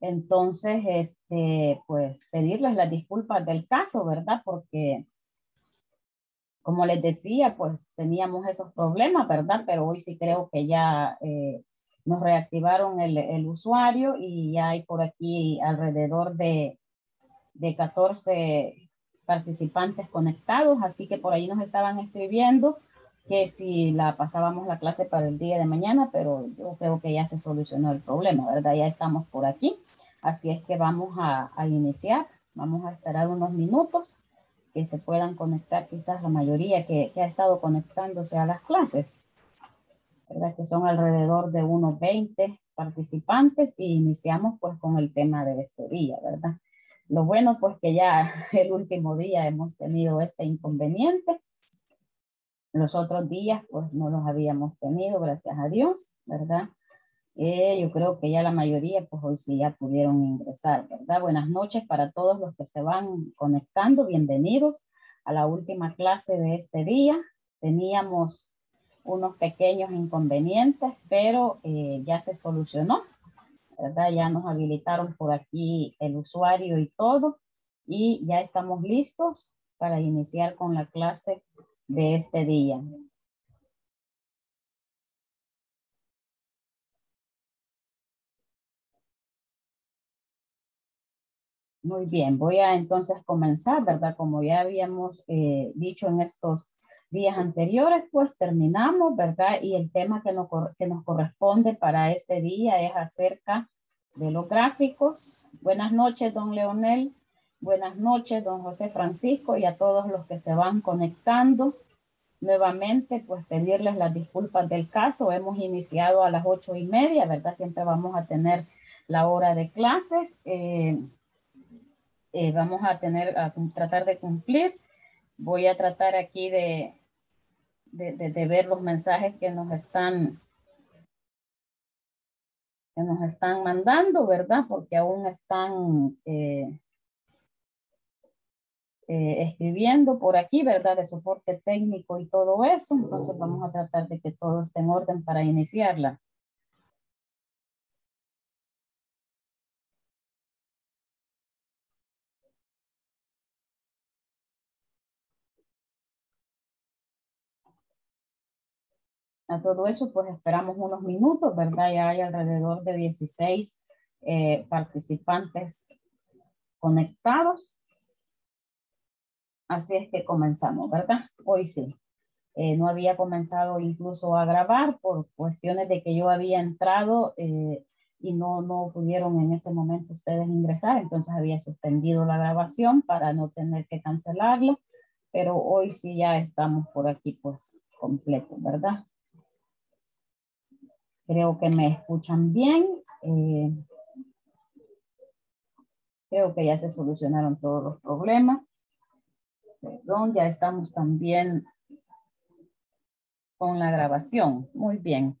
Entonces, este, pues pedirles las disculpas del caso, ¿verdad? Porque, como les decía, pues teníamos esos problemas, ¿verdad? Pero hoy sí creo que ya eh, nos reactivaron el, usuario y ya hay por aquí alrededor de 14 participantes conectados, así que por ahí nos estaban escribiendo que si la pasábamos la clase para el día de mañana, pero yo creo que ya se solucionó el problema, ¿verdad? Ya estamos por aquí, así es que vamos a, iniciar, vamos a esperar unos minutos que se puedan conectar quizás la mayoría que, que ha estado conectándose a las clases, ¿verdad? Que son alrededor de unos 20 participantes y iniciamos pues con el tema de este día, ¿verdad? Lo bueno pues que ya el último día hemos tenido este inconveniente, los otros días, pues no los habíamos tenido, gracias a Dios, ¿verdad? Eh, yo creo que ya la mayoría, pues hoy sí ya pudieron ingresar, ¿verdad? Buenas noches para todos los que se van conectando, bienvenidos a la última clase de este día. Teníamos unos pequeños inconvenientes, pero eh, ya se solucionó, ¿verdad? Ya nos habilitaron por aquí el usuario y todo, y ya estamos listos para iniciar con la clase de este día. Muy bien, voy a entonces comenzar, ¿verdad? Como ya habíamos eh, dicho en estos días anteriores, pues terminamos, ¿verdad? Y el tema que nos, que nos corresponde para este día es acerca de los gráficos. Buenas noches, don Leonel. Buenas noches, don José Francisco, y a todos los que se van conectando. Nuevamente, pues pedirles las disculpas del caso. Hemos iniciado a las ocho y media, ¿verdad? Siempre vamos a tener la hora de clases. Eh, eh, vamos a tener, a tratar de cumplir. Voy a tratar aquí de, de, ver los mensajes que nos están que nos están mandando, ¿verdad? Porque aún están eh, eh, escribiendo por aquí, ¿verdad? De soporte técnico y todo eso. Entonces oh. vamos a tratar de que todo esté en orden para iniciarla. A todo eso, pues esperamos unos minutos, ¿verdad? Ya hay alrededor de 16 eh, participantes conectados. Así es que comenzamos, ¿verdad? Hoy sí. Eh, no había comenzado incluso a grabar por cuestiones de que yo había entrado eh, y no, no pudieron en ese momento ustedes ingresar, entonces había suspendido la grabación para no tener que cancelarla, pero hoy sí ya estamos por aquí pues completo, ¿verdad? Creo que me escuchan bien. Eh, creo que ya se solucionaron todos los problemas. Perdón, ya estamos también con la grabación. Muy bien.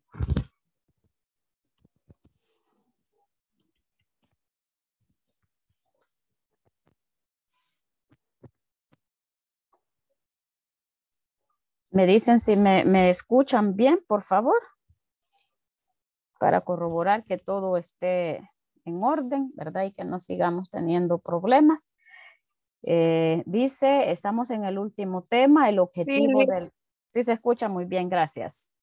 Me dicen si me, me escuchan bien, por favor, para corroborar que todo esté en orden, ¿verdad? Y que no sigamos teniendo problemas. Eh, dice, estamos en el último tema, el objetivo del... Sí, se escucha muy bien, gracias.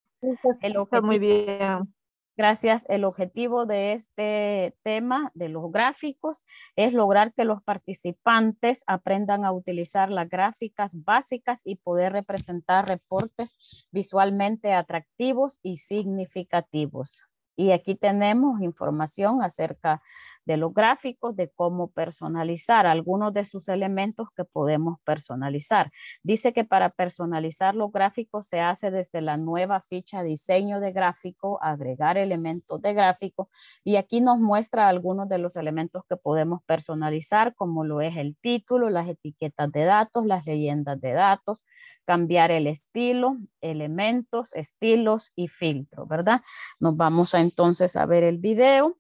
El objetivo, muy bien. Gracias. El objetivo de este tema, de los gráficos, es lograr que los participantes aprendan a utilizar las gráficas básicas y poder representar reportes visualmente atractivos y significativos. Y aquí tenemos información acerca de los gráficos, de cómo personalizar algunos de sus elementos que podemos personalizar. Dice que para personalizar los gráficos se hace desde la nueva ficha diseño de gráfico, agregar elementos de gráfico y aquí nos muestra algunos de los elementos que podemos personalizar como lo es el título, las etiquetas de datos, las leyendas de datos, cambiar el estilo, elementos, estilos y filtro, ¿verdad? Nos vamos a entonces a ver el video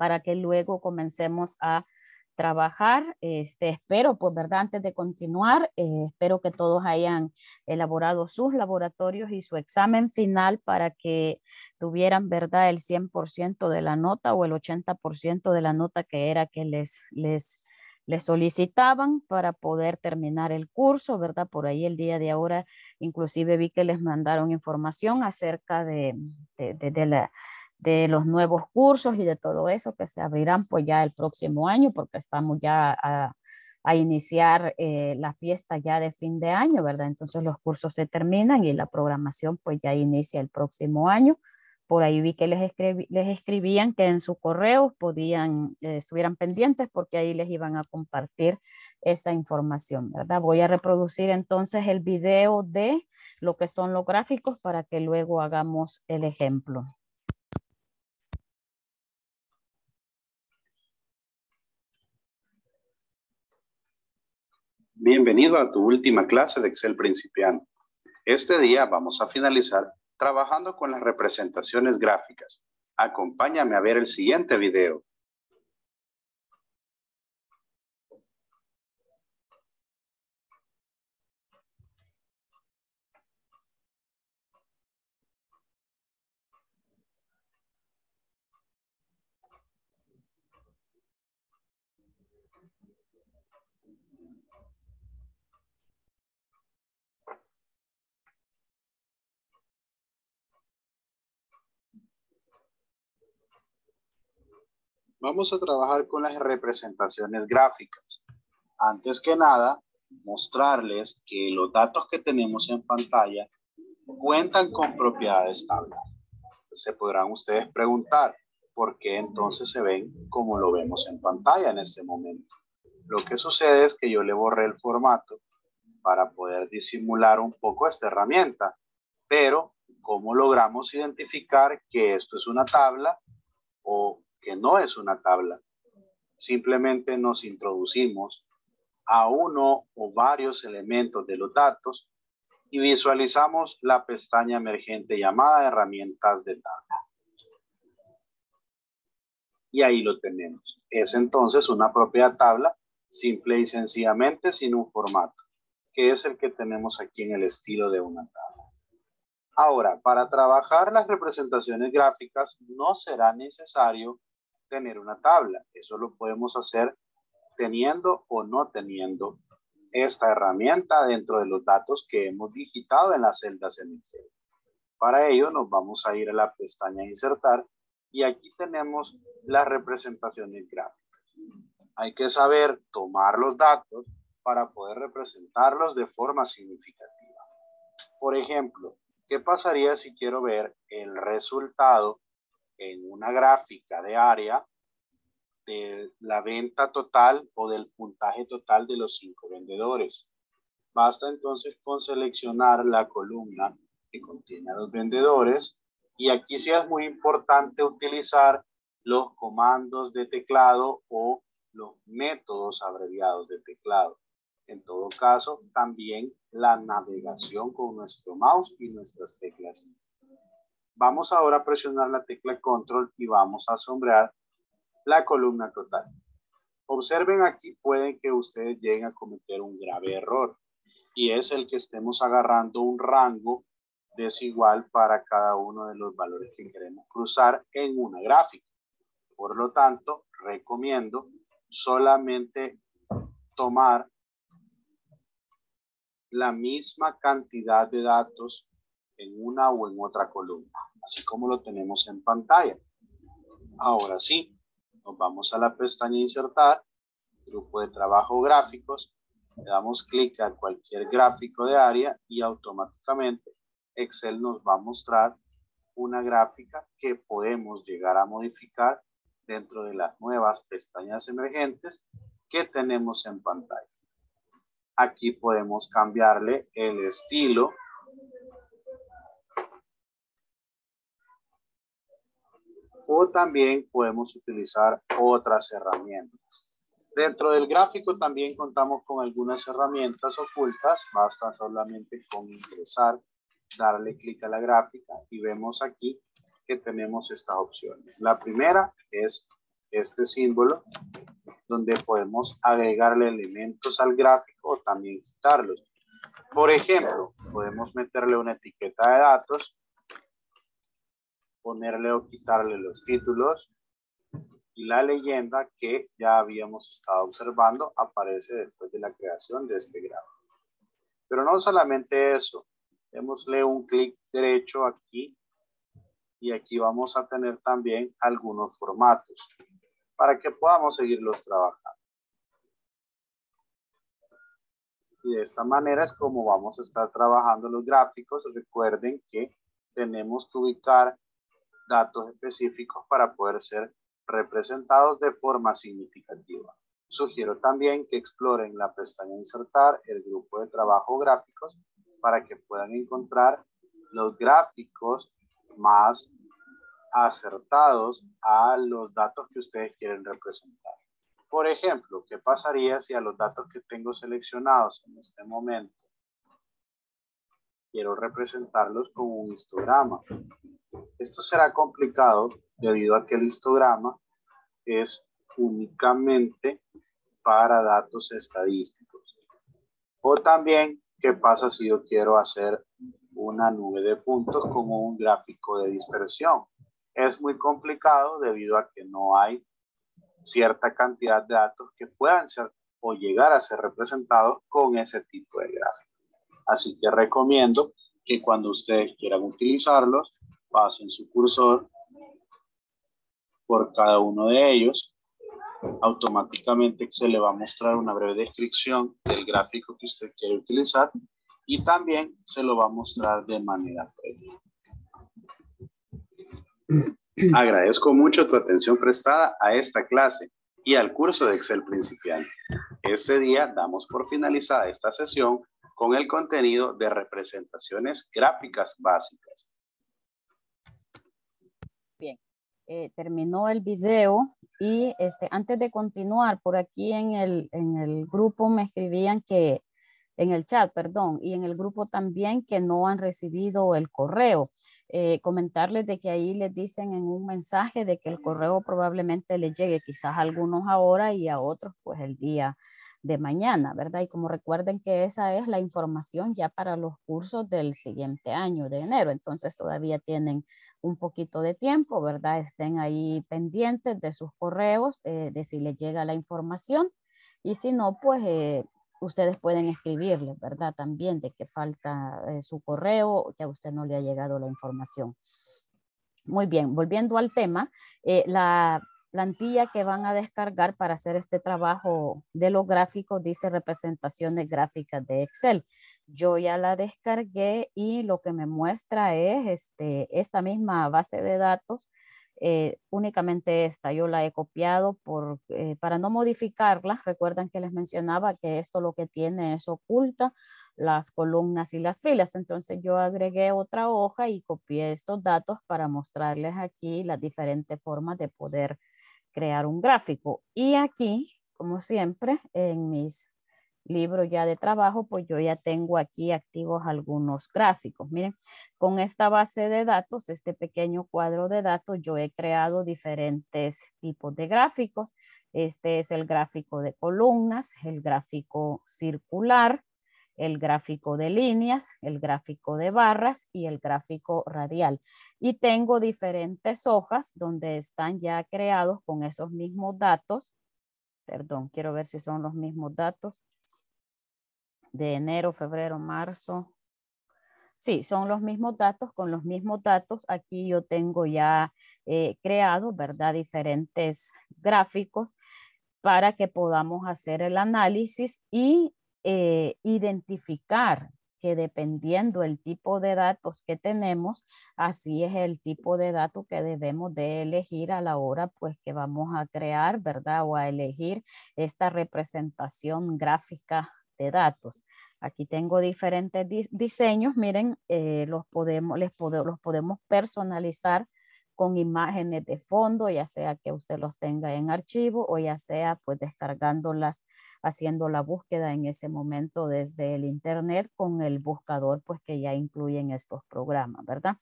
para que luego comencemos a trabajar. Este, espero, pues, ¿verdad? Antes de continuar, eh, espero que todos hayan elaborado sus laboratorios y su examen final para que tuvieran, ¿verdad? El 100% de la nota o el 80% de la nota que era que les, les, les solicitaban para poder terminar el curso, ¿verdad? Por ahí el día de ahora, inclusive vi que les mandaron información acerca de la de los nuevos cursos y de todo eso que se abrirán pues ya el próximo año porque estamos ya a, iniciar eh, la fiesta ya de fin de año, ¿verdad? Entonces los cursos se terminan y la programación pues ya inicia el próximo año. Por ahí vi que les, les escribían que en su correo podían, eh, estuvieran pendientes porque ahí les iban a compartir esa información, ¿verdad? Voy a reproducir entonces el video de lo que son los gráficos para que luego hagamos el ejemplo. Bienvenido a tu última clase de Excel principiante. Este día vamos a finalizar trabajando con las representaciones gráficas. Acompáñame a ver el siguiente video. vamos a trabajar con las representaciones gráficas. Antes que nada, mostrarles que los datos que tenemos en pantalla cuentan con propiedades tablas. Se podrán ustedes preguntar por qué entonces se ven como lo vemos en pantalla en este momento. Lo que sucede es que yo le borré el formato para poder disimular un poco esta herramienta, pero ¿cómo logramos identificar que esto es una tabla o que no es una tabla. Simplemente nos introducimos a uno o varios elementos de los datos y visualizamos la pestaña emergente llamada herramientas de tabla. Y ahí lo tenemos. Es entonces una propia tabla, simple y sencillamente sin un formato, que es el que tenemos aquí en el estilo de una tabla. Ahora, para trabajar las representaciones gráficas no será necesario tener una tabla. Eso lo podemos hacer teniendo o no teniendo esta herramienta dentro de los datos que hemos digitado en las celdas en Excel. Para ello nos vamos a ir a la pestaña Insertar y aquí tenemos las representaciones gráficas. Hay que saber tomar los datos para poder representarlos de forma significativa. Por ejemplo, ¿qué pasaría si quiero ver el resultado en una gráfica de área de la venta total o del puntaje total de los cinco vendedores. Basta entonces con seleccionar la columna que contiene a los vendedores y aquí sí es muy importante utilizar los comandos de teclado o los métodos abreviados de teclado. En todo caso, también la navegación con nuestro mouse y nuestras teclas Vamos ahora a presionar la tecla control y vamos a sombrear la columna total. Observen aquí, pueden que ustedes lleguen a cometer un grave error y es el que estemos agarrando un rango desigual para cada uno de los valores que queremos cruzar en una gráfica. Por lo tanto, recomiendo solamente tomar la misma cantidad de datos en una o en otra columna así como lo tenemos en pantalla. Ahora sí, nos vamos a la pestaña Insertar, Grupo de Trabajo Gráficos, le damos clic a cualquier gráfico de área y automáticamente Excel nos va a mostrar una gráfica que podemos llegar a modificar dentro de las nuevas pestañas emergentes que tenemos en pantalla. Aquí podemos cambiarle el estilo o también podemos utilizar otras herramientas. Dentro del gráfico también contamos con algunas herramientas ocultas. Basta solamente con ingresar, darle clic a la gráfica y vemos aquí que tenemos estas opciones. La primera es este símbolo donde podemos agregarle elementos al gráfico o también quitarlos. Por ejemplo, podemos meterle una etiqueta de datos ponerle o quitarle los títulos y la leyenda que ya habíamos estado observando aparece después de la creación de este gráfico. Pero no solamente eso, démosle un clic derecho aquí y aquí vamos a tener también algunos formatos para que podamos seguirlos trabajando. Y de esta manera es como vamos a estar trabajando los gráficos. Recuerden que tenemos que ubicar datos específicos para poder ser representados de forma significativa. Sugiero también que exploren la pestaña Insertar, el grupo de trabajo gráficos, para que puedan encontrar los gráficos más acertados a los datos que ustedes quieren representar. Por ejemplo, ¿qué pasaría si a los datos que tengo seleccionados en este momento quiero representarlos con un histograma. Esto será complicado debido a que el histograma es únicamente para datos estadísticos. O también, ¿qué pasa si yo quiero hacer una nube de puntos como un gráfico de dispersión? Es muy complicado debido a que no hay cierta cantidad de datos que puedan ser o llegar a ser representados con ese tipo de gráfico. Así que recomiendo que cuando ustedes quieran utilizarlos, pasen su cursor por cada uno de ellos. Automáticamente se le va a mostrar una breve descripción del gráfico que usted quiere utilizar y también se lo va a mostrar de manera previa. Agradezco mucho tu atención prestada a esta clase y al curso de Excel principiante. Este día damos por finalizada esta sesión con el contenido de representaciones gráficas básicas. Bien, eh, terminó el video y este, antes de continuar, por aquí en el, en el grupo me escribían que, en el chat, perdón, y en el grupo también que no han recibido el correo. Eh, comentarles de que ahí les dicen en un mensaje de que el correo probablemente les llegue quizás a algunos ahora y a otros pues el día de mañana, ¿verdad? Y como recuerden que esa es la información ya para los cursos del siguiente año, de enero, entonces todavía tienen un poquito de tiempo, ¿verdad? Estén ahí pendientes de sus correos, eh, de si les llega la información y si no, pues eh, ustedes pueden escribirle, ¿verdad? También de que falta eh, su correo, que a usted no le ha llegado la información. Muy bien, volviendo al tema, la plantilla que van a descargar para hacer este trabajo de los gráficos dice representaciones gráficas de Excel. Yo ya la descargué y lo que me muestra es este, esta misma base de datos, eh, únicamente esta. Yo la he copiado por, eh, para no modificarla. Recuerdan que les mencionaba que esto lo que tiene es oculta las columnas y las filas. Entonces yo agregué otra hoja y copié estos datos para mostrarles aquí las diferentes formas de poder crear un gráfico. Y aquí, como siempre, en mis libros ya de trabajo, pues yo ya tengo aquí activos algunos gráficos. Miren, con esta base de datos, este pequeño cuadro de datos, yo he creado diferentes tipos de gráficos. Este es el gráfico de columnas, el gráfico circular, el gráfico de líneas, el gráfico de barras y el gráfico radial. Y tengo diferentes hojas donde están ya creados con esos mismos datos. Perdón, quiero ver si son los mismos datos de enero, febrero, marzo. Sí, son los mismos datos, con los mismos datos. Aquí yo tengo ya eh, creado, ¿verdad? Diferentes gráficos para que podamos hacer el análisis y eh, identificar que dependiendo el tipo de datos que tenemos, así es el tipo de datos que debemos de elegir a la hora pues que vamos a crear, ¿verdad? O a elegir esta representación gráfica de datos. Aquí tengo diferentes diseños, miren, eh, los, los podemos personalizar con imágenes de fondo, ya sea que usted los tenga en archivo o ya sea pues descargándolas, haciendo la búsqueda en ese momento desde el internet con el buscador pues que ya incluyen estos programas, ¿verdad?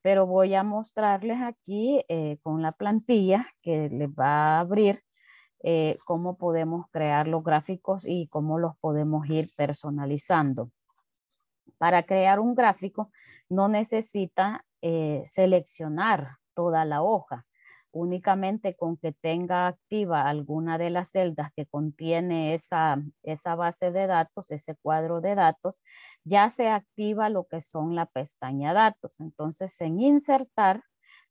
Pero voy a mostrarles aquí eh, con la plantilla que les va a abrir eh, cómo podemos crear los gráficos y cómo los podemos ir personalizando. Para crear un gráfico no necesita eh, seleccionar toda la hoja. Únicamente con que tenga activa alguna de las celdas que contiene esa, esa base de datos, ese cuadro de datos, ya se activa lo que son la pestaña datos. Entonces en insertar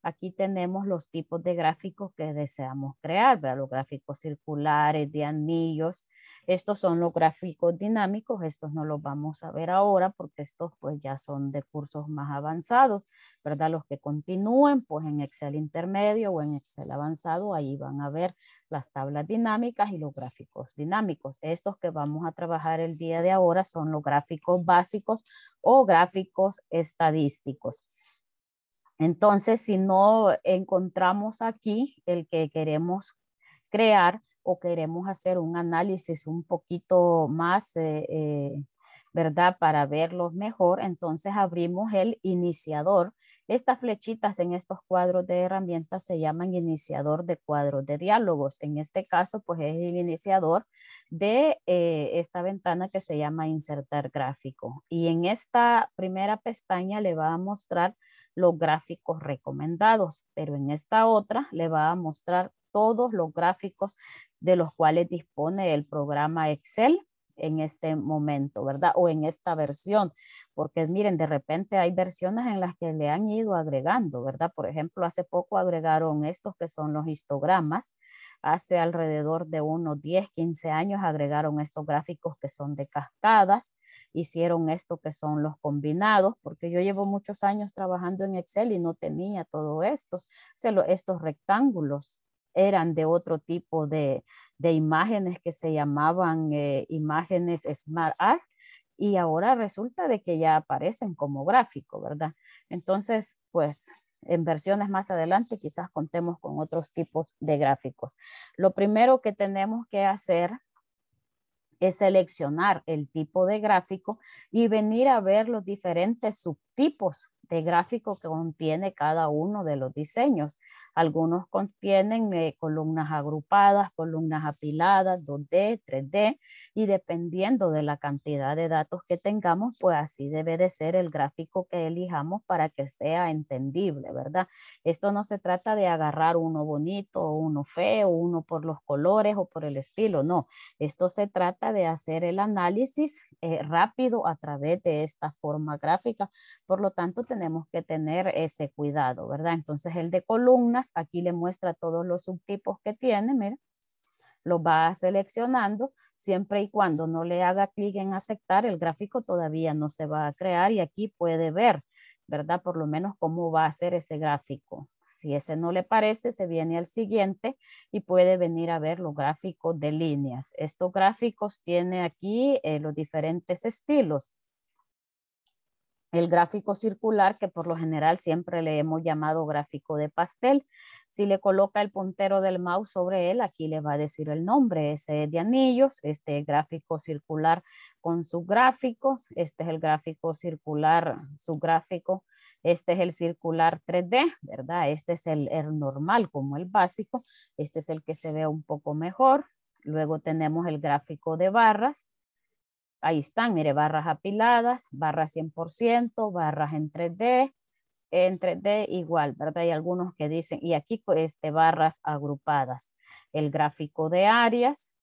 Aquí tenemos los tipos de gráficos que deseamos crear, los gráficos circulares, de anillos. Estos son los gráficos dinámicos, estos no los vamos a ver ahora porque estos pues ya son de cursos más avanzados, ¿verdad? Los que continúen pues en Excel intermedio o en Excel avanzado, ahí van a ver las tablas dinámicas y los gráficos dinámicos. Estos que vamos a trabajar el día de ahora son los gráficos básicos o gráficos estadísticos. Entonces, si no encontramos aquí el que queremos crear o queremos hacer un análisis un poquito más eh, eh, ¿verdad? Para verlos mejor, entonces abrimos el iniciador. Estas flechitas en estos cuadros de herramientas se llaman iniciador de cuadros de diálogos. En este caso, pues es el iniciador de eh, esta ventana que se llama insertar gráfico. Y en esta primera pestaña le va a mostrar los gráficos recomendados, pero en esta otra le va a mostrar todos los gráficos de los cuales dispone el programa Excel en este momento, ¿verdad? O en esta versión, porque miren, de repente hay versiones en las que le han ido agregando, ¿verdad? Por ejemplo, hace poco agregaron estos que son los histogramas, hace alrededor de unos 10, 15 años agregaron estos gráficos que son de cascadas, hicieron esto que son los combinados, porque yo llevo muchos años trabajando en Excel y no tenía todos estos, estos rectángulos, eran de otro tipo de, imágenes que se llamaban eh, imágenes Smart Art y ahora resulta de que ya aparecen como gráfico, ¿verdad? Entonces, pues en versiones más adelante quizás contemos con otros tipos de gráficos. Lo primero que tenemos que hacer es seleccionar el tipo de gráfico y venir a ver los diferentes subtipos gráfico que contiene cada uno de los diseños. Algunos contienen eh, columnas agrupadas, columnas apiladas, 2D, 3D, y dependiendo de la cantidad de datos que tengamos, pues así debe de ser el gráfico que elijamos para que sea entendible, ¿verdad? Esto no se trata de agarrar uno bonito uno feo, uno por los colores o por el estilo, no. Esto se trata de hacer el análisis eh, rápido a través de esta forma gráfica. Por lo tanto, tenemos tenemos que tener ese cuidado, ¿verdad? Entonces el de columnas, aquí le muestra todos los subtipos que tiene, mira, lo va seleccionando, siempre y cuando no le haga clic en aceptar, el gráfico todavía no se va a crear y aquí puede ver, ¿verdad? Por lo menos cómo va a ser ese gráfico. Si ese no le parece, se viene al siguiente y puede venir a ver los gráficos de líneas. Estos gráficos tiene aquí eh, los diferentes estilos el gráfico circular, que por lo general siempre le hemos llamado gráfico de pastel. Si le coloca el puntero del mouse sobre él, aquí le va a decir el nombre. Ese es de anillos, este gráfico circular con subgráficos, este es el gráfico circular, su gráfico, este es el circular 3D, ¿verdad? Este es el, el normal como el básico, este es el que se ve un poco mejor. Luego tenemos el gráfico de barras, ahí están, mire, barras apiladas, barras 100%, barras en 3D, en 3D igual, ¿verdad? Hay algunos que dicen, y aquí pues, este, barras agrupadas. El gráfico de áreas,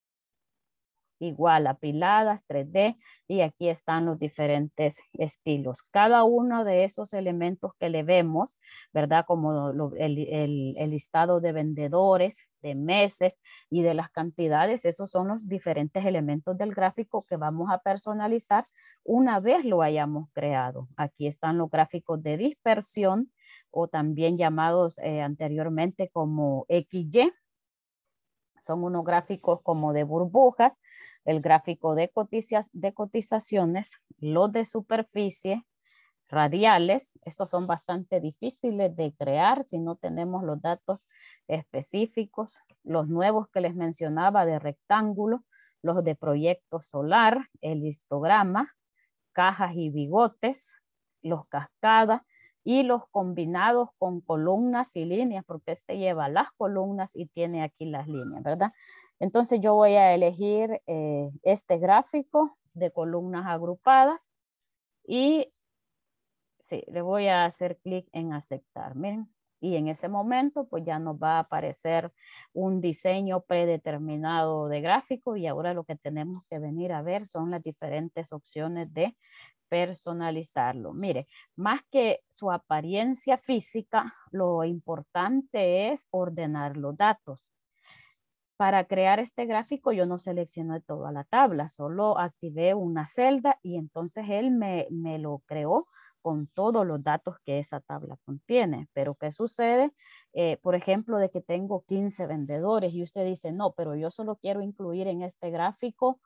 igual, apiladas, 3D, y aquí están los diferentes estilos. Cada uno de esos elementos que le vemos, ¿verdad? Como el, listado de vendedores, de meses y de las cantidades, esos son los diferentes elementos del gráfico que vamos a personalizar una vez lo hayamos creado. Aquí están los gráficos de dispersión o también llamados eh, anteriormente como XY, son unos gráficos como de burbujas, el gráfico de, de cotizaciones, los de superficie, radiales. Estos son bastante difíciles de crear si no tenemos los datos específicos. Los nuevos que les mencionaba de rectángulo, los de proyecto solar, el histograma, cajas y bigotes, los cascadas, y los combinados con columnas y líneas, porque este lleva las columnas y tiene aquí las líneas, ¿verdad? Entonces yo voy a elegir eh, este gráfico de columnas agrupadas y sí, le voy a hacer clic en aceptar, miren. Y en ese momento pues ya nos va a aparecer un diseño predeterminado de gráfico y ahora lo que tenemos que venir a ver son las diferentes opciones de personalizarlo. Mire, más que su apariencia física, lo importante es ordenar los datos. Para crear este gráfico yo no seleccioné toda la tabla, solo activé una celda y entonces él me, lo creó con todos los datos que esa tabla contiene. Pero ¿qué sucede? Eh, por ejemplo, de que tengo 15 vendedores y usted dice, no, pero yo solo quiero incluir en este gráfico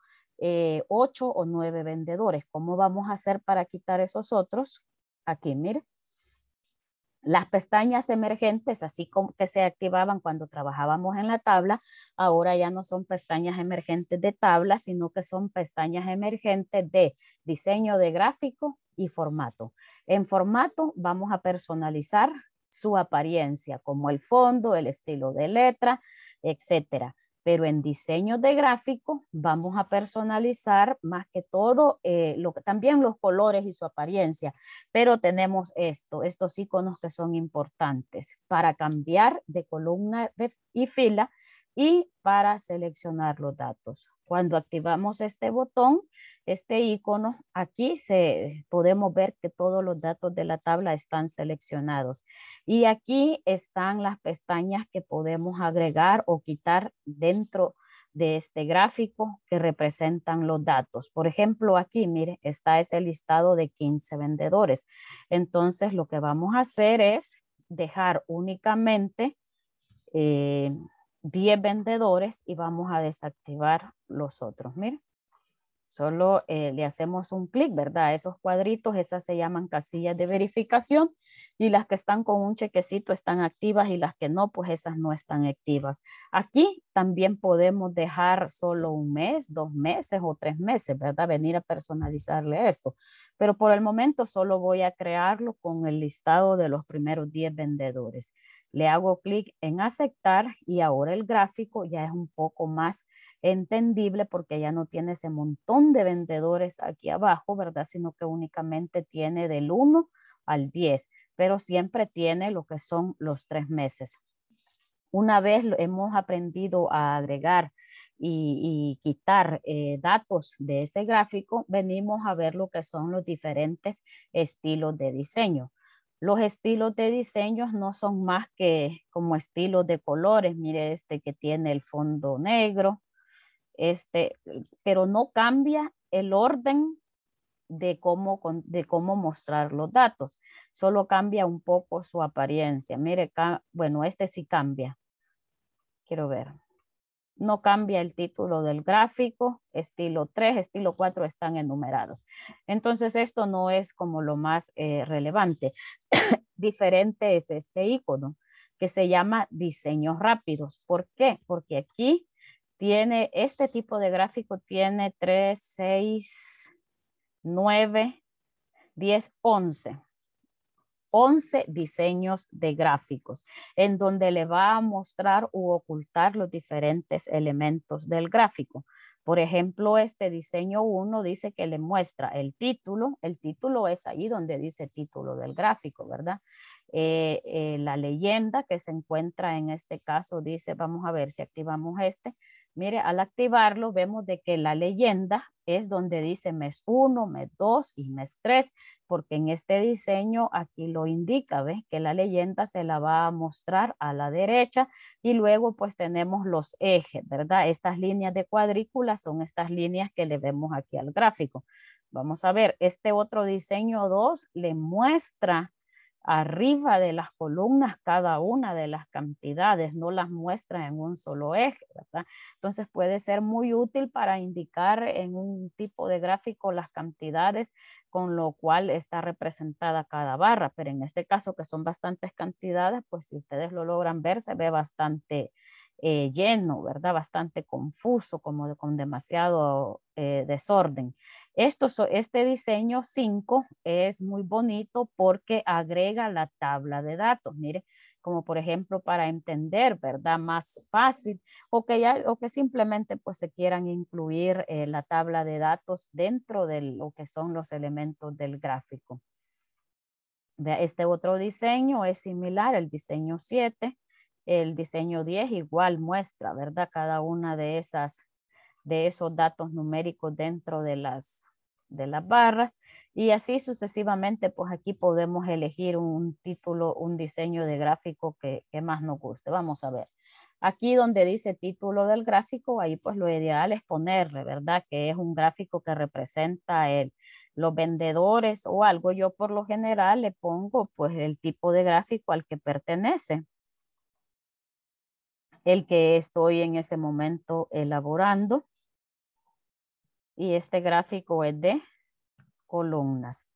eh, ocho o nueve vendedores. ¿Cómo vamos a hacer para quitar esos otros? Aquí, mire. Las pestañas emergentes, así como que se activaban cuando trabajábamos en la tabla, ahora ya no son pestañas emergentes de tabla, sino que son pestañas emergentes de diseño de gráfico y formato. En formato vamos a personalizar su apariencia, como el fondo, el estilo de letra, etcétera pero en diseño de gráfico vamos a personalizar más que todo eh, también los colores y su apariencia, pero tenemos esto, estos iconos que son importantes para cambiar de columna y fila y para seleccionar los datos. Cuando activamos este botón, este icono, aquí se, podemos ver que todos los datos de la tabla están seleccionados. Y aquí están las pestañas que podemos agregar o quitar dentro de este gráfico que representan los datos. Por ejemplo, aquí, mire, está ese listado de 15 vendedores. Entonces, lo que vamos a hacer es dejar únicamente eh, 10 vendedores y vamos a desactivar los otros. Miren, solo eh, le hacemos un clic, ¿verdad? Esos cuadritos, esas se llaman casillas de verificación y las que están con un chequecito están activas y las que no, pues esas no están activas. Aquí también podemos dejar solo un mes, dos meses o tres meses, ¿verdad? Venir a personalizarle esto. Pero por el momento solo voy a crearlo con el listado de los primeros 10 vendedores. Le hago clic en aceptar y ahora el gráfico ya es un poco más entendible porque ya no tiene ese montón de vendedores aquí abajo, ¿verdad? Sino que únicamente tiene del 1 al 10, pero siempre tiene lo que son los tres meses. Una vez hemos aprendido a agregar y, quitar eh, datos de ese gráfico, venimos a ver lo que son los diferentes estilos de diseño. Los estilos de diseños no son más que como estilos de colores. Mire este que tiene el fondo negro, este, pero no cambia el orden de cómo, de cómo mostrar los datos. Solo cambia un poco su apariencia. Mire, bueno, este sí cambia. Quiero ver no cambia el título del gráfico, estilo 3, estilo 4 están enumerados. Entonces esto no es como lo más eh, relevante. Diferente es este icono que se llama diseños rápidos. ¿Por qué? Porque aquí tiene, este tipo de gráfico tiene 3, 6, 9, 10, 11. 11 diseños de gráficos, en donde le va a mostrar u ocultar los diferentes elementos del gráfico. Por ejemplo, este diseño 1 dice que le muestra el título. El título es ahí donde dice título del gráfico, ¿verdad? Eh, eh, la leyenda que se encuentra en este caso dice, vamos a ver si activamos este. Mire, al activarlo vemos de que la leyenda es donde dice mes 1, mes 2 y mes 3, porque en este diseño aquí lo indica, ¿ves? Que la leyenda se la va a mostrar a la derecha y luego pues tenemos los ejes, ¿verdad? Estas líneas de cuadrícula son estas líneas que le vemos aquí al gráfico. Vamos a ver, este otro diseño 2 le muestra arriba de las columnas cada una de las cantidades, no las muestra en un solo eje, ¿verdad? Entonces puede ser muy útil para indicar en un tipo de gráfico las cantidades con lo cual está representada cada barra, pero en este caso que son bastantes cantidades, pues si ustedes lo logran ver, se ve bastante eh, lleno, ¿verdad? Bastante confuso, como con demasiado eh, desorden. Esto, este diseño 5 es muy bonito porque agrega la tabla de datos. Mire, como por ejemplo para entender, ¿verdad? Más fácil o que, ya, o que simplemente pues se quieran incluir eh, la tabla de datos dentro de lo que son los elementos del gráfico. Este otro diseño es similar, el diseño 7, el diseño 10 igual muestra, ¿verdad? Cada una de esas de esos datos numéricos dentro de las, de las barras y así sucesivamente, pues aquí podemos elegir un título, un diseño de gráfico que, más nos guste. Vamos a ver. Aquí donde dice título del gráfico, ahí pues lo ideal es ponerle, ¿verdad? Que es un gráfico que representa el, los vendedores o algo. Yo por lo general le pongo pues el tipo de gráfico al que pertenece. El que estoy en ese momento elaborando y este gráfico es de columnas.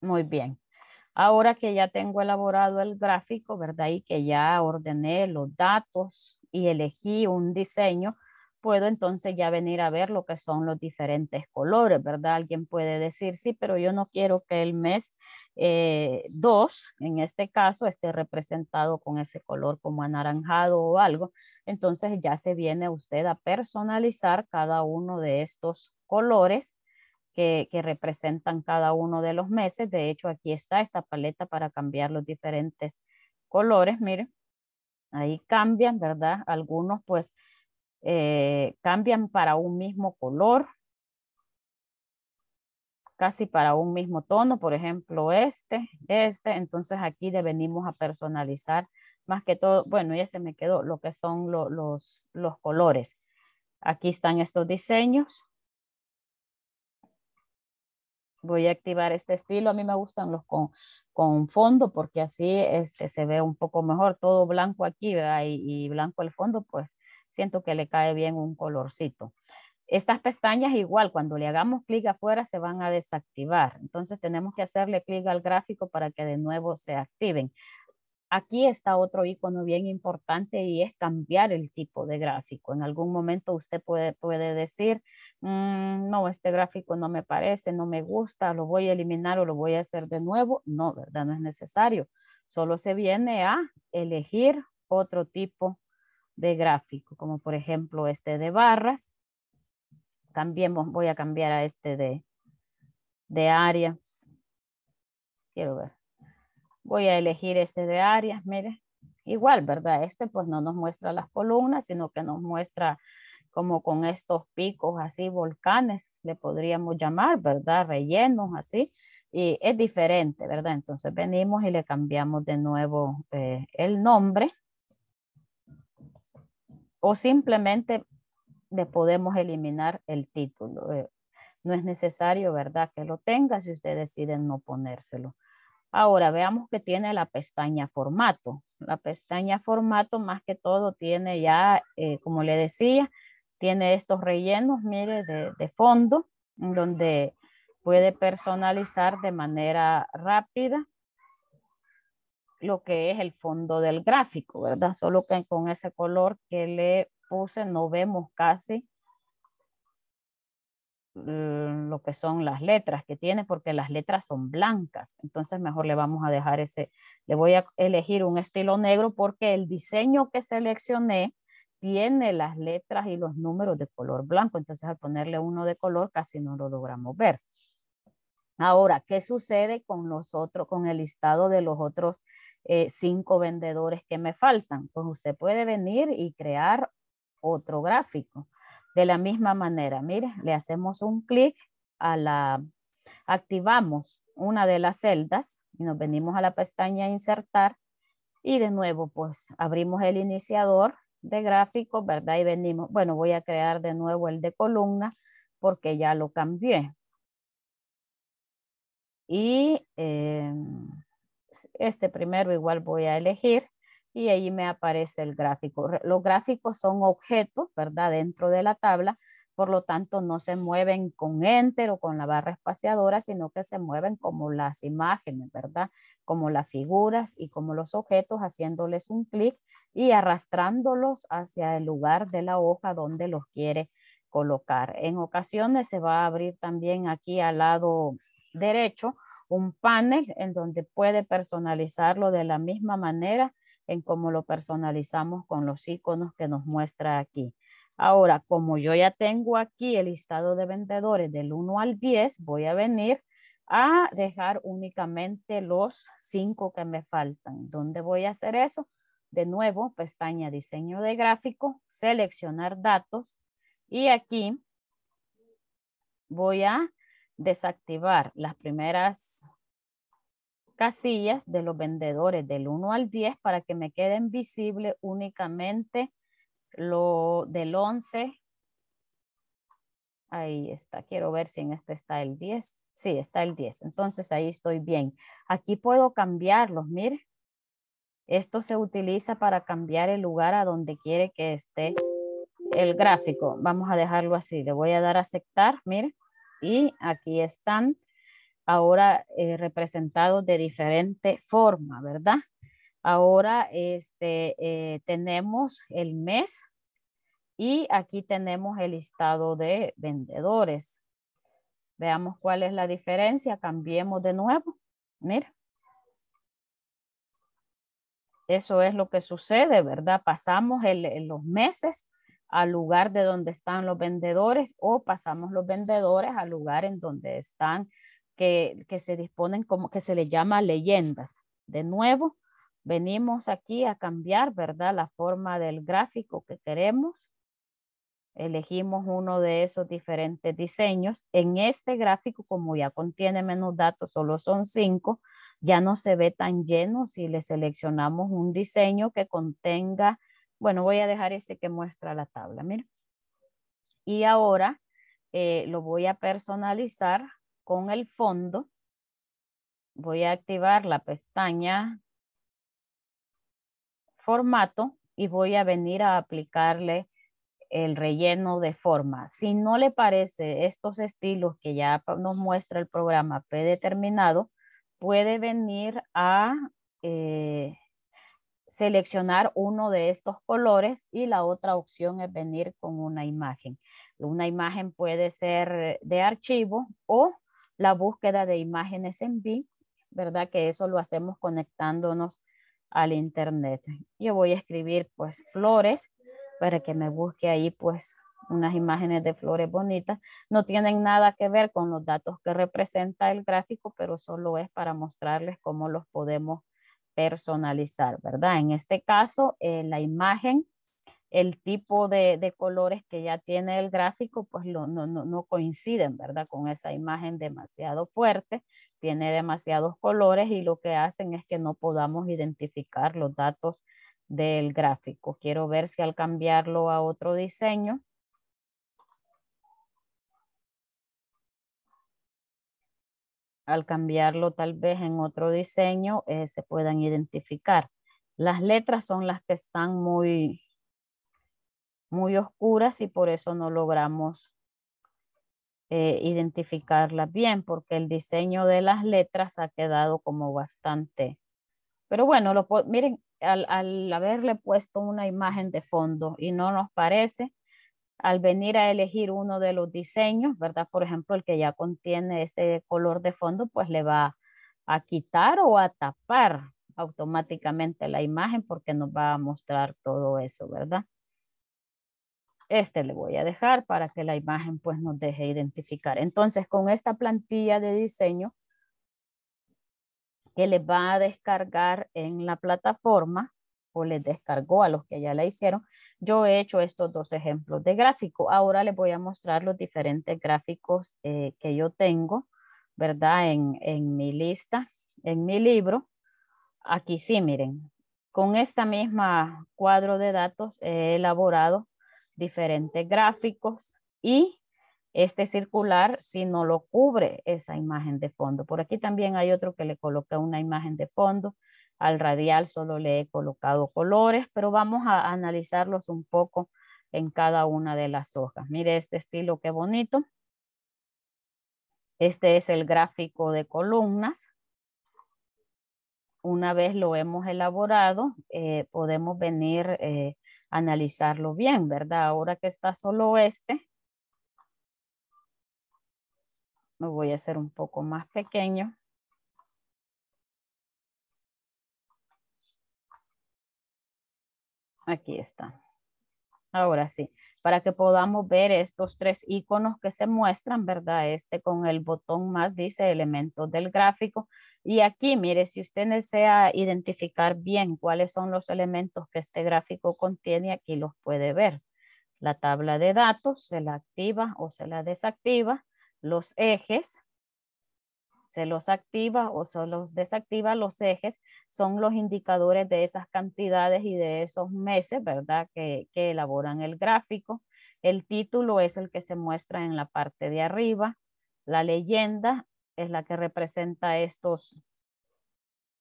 Muy bien. Ahora que ya tengo elaborado el gráfico, ¿verdad? Y que ya ordené los datos y elegí un diseño, puedo entonces ya venir a ver lo que son los diferentes colores, ¿verdad? Alguien puede decir, sí, pero yo no quiero que el mes 2, eh, en este caso, esté representado con ese color como anaranjado o algo. Entonces ya se viene usted a personalizar cada uno de estos colores que, que, representan cada uno de los meses. De hecho, aquí está esta paleta para cambiar los diferentes colores. Miren, ahí cambian, ¿verdad? Algunos pues eh, cambian para un mismo color, casi para un mismo tono, por ejemplo, este, este, entonces aquí le venimos a personalizar más que todo, bueno, ya se me quedó lo que son los, los colores. Aquí están estos diseños. Voy a activar este estilo. A mí me gustan los con, con fondo porque así este, se ve un poco mejor. Todo blanco aquí, y blanco el fondo, pues siento que le cae bien un colorcito. Estas pestañas igual, cuando le hagamos clic afuera se van a desactivar. Entonces tenemos que hacerle clic al gráfico para que de nuevo se activen. Aquí está otro icono bien importante y es cambiar el tipo de gráfico. En algún momento usted puede, puede decir, mm, no, este gráfico no me parece, no me gusta, lo voy a eliminar o lo voy a hacer de nuevo. No, ¿verdad? No es necesario. Solo se viene a elegir otro tipo de gráfico, como por ejemplo este de barras. Cambiemos, voy a cambiar a este de, de áreas. Quiero ver. Voy a elegir ese de áreas, mire. Igual, ¿verdad? Este pues no nos muestra las columnas, sino que nos muestra como con estos picos así, volcanes, le podríamos llamar, ¿verdad? Rellenos así. Y es diferente, ¿verdad? Entonces venimos y le cambiamos de nuevo eh, el nombre o simplemente le podemos eliminar el título. Eh, no es necesario, ¿verdad? Que lo tenga si ustedes deciden no ponérselo. Ahora veamos que tiene la pestaña formato. La pestaña formato más que todo tiene ya, eh, como le decía, tiene estos rellenos, mire, de, de fondo, donde puede personalizar de manera rápida lo que es el fondo del gráfico, ¿verdad? Solo que con ese color que le puse no vemos casi mm, lo que son las letras que tiene porque las letras son blancas entonces mejor le vamos a dejar ese le voy a elegir un estilo negro porque el diseño que seleccioné tiene las letras y los números de color blanco entonces al ponerle uno de color casi no lo logramos ver ahora qué sucede con los otros con el listado de los otros eh, cinco vendedores que me faltan. Pues usted puede venir y crear otro gráfico. De la misma manera, mire, le hacemos un clic a la, activamos una de las celdas y nos venimos a la pestaña insertar y de nuevo pues abrimos el iniciador de gráfico, ¿verdad? Y venimos, bueno, voy a crear de nuevo el de columna porque ya lo cambié. Y em, este primero igual voy a elegir y ahí me aparece el gráfico. Los gráficos son objetos, ¿verdad? Dentro de la tabla, por lo tanto no se mueven con enter o con la barra espaciadora, sino que se mueven como las imágenes, ¿verdad? Como las figuras y como los objetos, haciéndoles un clic y arrastrándolos hacia el lugar de la hoja donde los quiere colocar. En ocasiones se va a abrir también aquí al lado derecho un panel en donde puede personalizarlo de la misma manera en como lo personalizamos con los iconos que nos muestra aquí. Ahora, como yo ya tengo aquí el listado de vendedores del 1 al 10, voy a venir a dejar únicamente los 5 que me faltan. ¿Dónde voy a hacer eso? De nuevo, pestaña diseño de gráfico, seleccionar datos y aquí voy a desactivar las primeras casillas de los vendedores del 1 al 10 para que me queden visible únicamente lo del 11. Ahí está, quiero ver si en este está el 10. Sí, está el 10, entonces ahí estoy bien. Aquí puedo cambiarlos, mire. Esto se utiliza para cambiar el lugar a donde quiere que esté el gráfico. Vamos a dejarlo así, le voy a dar a aceptar, mire. Y aquí están ahora eh, representados de diferente forma, ¿verdad? Ahora este, eh, tenemos el mes y aquí tenemos el listado de vendedores. Veamos cuál es la diferencia. Cambiemos de nuevo. Mira. Eso es lo que sucede, ¿verdad? Pasamos los meses al lugar de donde están los vendedores o pasamos los vendedores al lugar en donde están, que, se disponen como que se le llama leyendas. De nuevo, venimos aquí a cambiar, ¿verdad? La forma del gráfico que queremos. Elegimos uno de esos diferentes diseños. En este gráfico, como ya contiene menos datos, solo son cinco, ya no se ve tan lleno si le seleccionamos un diseño que contenga bueno, voy a dejar ese que muestra la tabla, mira. Y ahora eh, lo voy a personalizar con el fondo. Voy a activar la pestaña formato y voy a venir a aplicarle el relleno de forma. Si no le parece estos estilos que ya nos muestra el programa predeterminado, puede venir a eh, seleccionar uno de estos colores y la otra opción es venir con una imagen. Una imagen puede ser de archivo o la búsqueda de imágenes en bing ¿verdad? Que eso lo hacemos conectándonos al internet. Yo voy a escribir pues flores para que me busque ahí pues unas imágenes de flores bonitas. No tienen nada que ver con los datos que representa el gráfico, pero solo es para mostrarles cómo los podemos personalizar, ¿verdad? En este caso, eh, la imagen, el tipo de, colores que ya tiene el gráfico, pues no, coinciden, ¿verdad? Con esa imagen demasiado fuerte, tiene demasiados colores y lo que hacen es que no podamos identificar los datos del gráfico. Quiero ver si al cambiarlo a otro diseño, al cambiarlo tal vez en otro diseño, eh, se puedan identificar. Las letras son las que están muy, muy oscuras y por eso no logramos eh, identificarlas bien, porque el diseño de las letras ha quedado como bastante. Pero bueno, lo, miren, al haberle puesto una imagen de fondo y no nos parece, al venir a elegir uno de los diseños, ¿verdad? Por ejemplo, el que ya contiene este color de fondo, pues le va a quitar o a tapar automáticamente la imagen porque nos va a mostrar todo eso, ¿verdad? Este le voy a dejar para que la imagen pues nos deje identificar. Entonces, con esta plantilla de diseño que le va a descargar en la plataforma, o les descargó a los que ya la hicieron, yo he hecho estos dos ejemplos de gráfico. Ahora les voy a mostrar los diferentes gráficos eh, que yo tengo, ¿verdad? En, en mi lista, en mi libro. Aquí sí, miren, con esta misma cuadro de datos he elaborado diferentes gráficos y este circular si no lo cubre esa imagen de fondo. Por aquí también hay otro que le coloca una imagen de fondo al radial solo le he colocado colores, pero vamos a analizarlos un poco en cada una de las hojas. Mire este estilo, qué bonito. Este es el gráfico de columnas. Una vez lo hemos elaborado, eh, podemos venir a eh, analizarlo bien, ¿verdad? Ahora que está solo este, lo voy a hacer un poco más pequeño. Aquí está. Ahora sí, para que podamos ver estos tres iconos que se muestran, ¿verdad? Este con el botón más dice elementos del gráfico. Y aquí, mire, si usted desea identificar bien cuáles son los elementos que este gráfico contiene, aquí los puede ver. La tabla de datos se la activa o se la desactiva, los ejes, se los activa o se los desactiva, los ejes son los indicadores de esas cantidades y de esos meses, ¿verdad? Que, elaboran el gráfico. El título es el que se muestra en la parte de arriba. La leyenda es la que representa estos,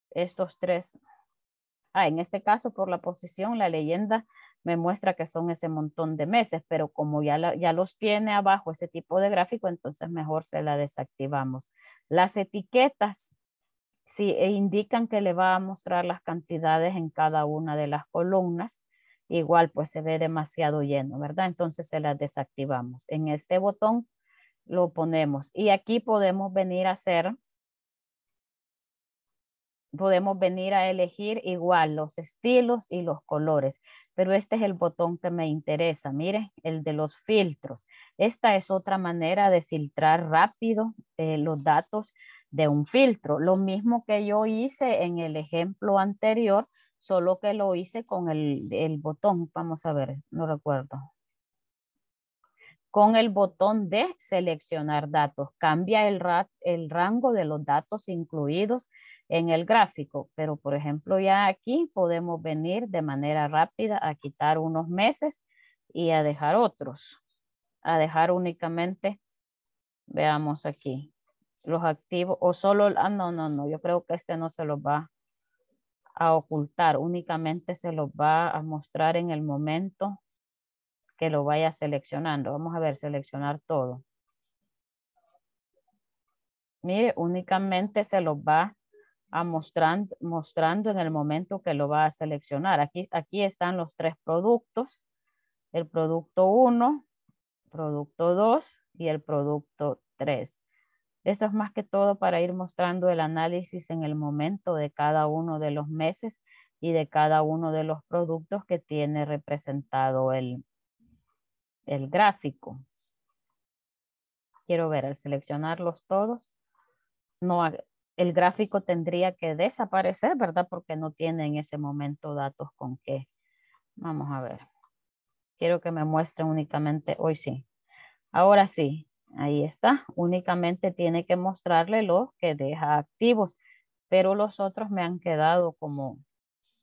estos tres. Ah, en este caso, por la posición, la leyenda me muestra que son ese montón de meses, pero como ya, ya los tiene abajo ese tipo de gráfico, entonces mejor se la desactivamos. Las etiquetas si e indican que le va a mostrar las cantidades en cada una de las columnas. Igual pues se ve demasiado lleno, ¿verdad? Entonces se las desactivamos. En este botón lo ponemos y aquí podemos venir a hacer podemos venir a elegir igual los estilos y los colores pero este es el botón que me interesa, Mire, el de los filtros. Esta es otra manera de filtrar rápido eh, los datos de un filtro. Lo mismo que yo hice en el ejemplo anterior, solo que lo hice con el, botón, vamos a ver, no recuerdo. Con el botón de seleccionar datos, cambia el rango de los datos incluidos en el gráfico, pero por ejemplo ya aquí podemos venir de manera rápida a quitar unos meses y a dejar otros, a dejar únicamente, veamos aquí, los activos o solo, ah no, no, no, yo creo que este no se los va a ocultar, únicamente se los va a mostrar en el momento que lo vaya seleccionando. Vamos a ver, seleccionar todo. Mire, únicamente se los va a mostrando, mostrando en el momento que lo va a seleccionar. Aquí, aquí están los tres productos, el producto 1, producto 2 y el producto 3. eso es más que todo para ir mostrando el análisis en el momento de cada uno de los meses y de cada uno de los productos que tiene representado el, el gráfico. Quiero ver, al seleccionarlos todos, no, el gráfico tendría que desaparecer, ¿verdad? Porque no tiene en ese momento datos con qué. Vamos a ver. Quiero que me muestre únicamente, hoy sí. Ahora sí, ahí está. Únicamente tiene que mostrarle los que deja activos, pero los otros me han quedado como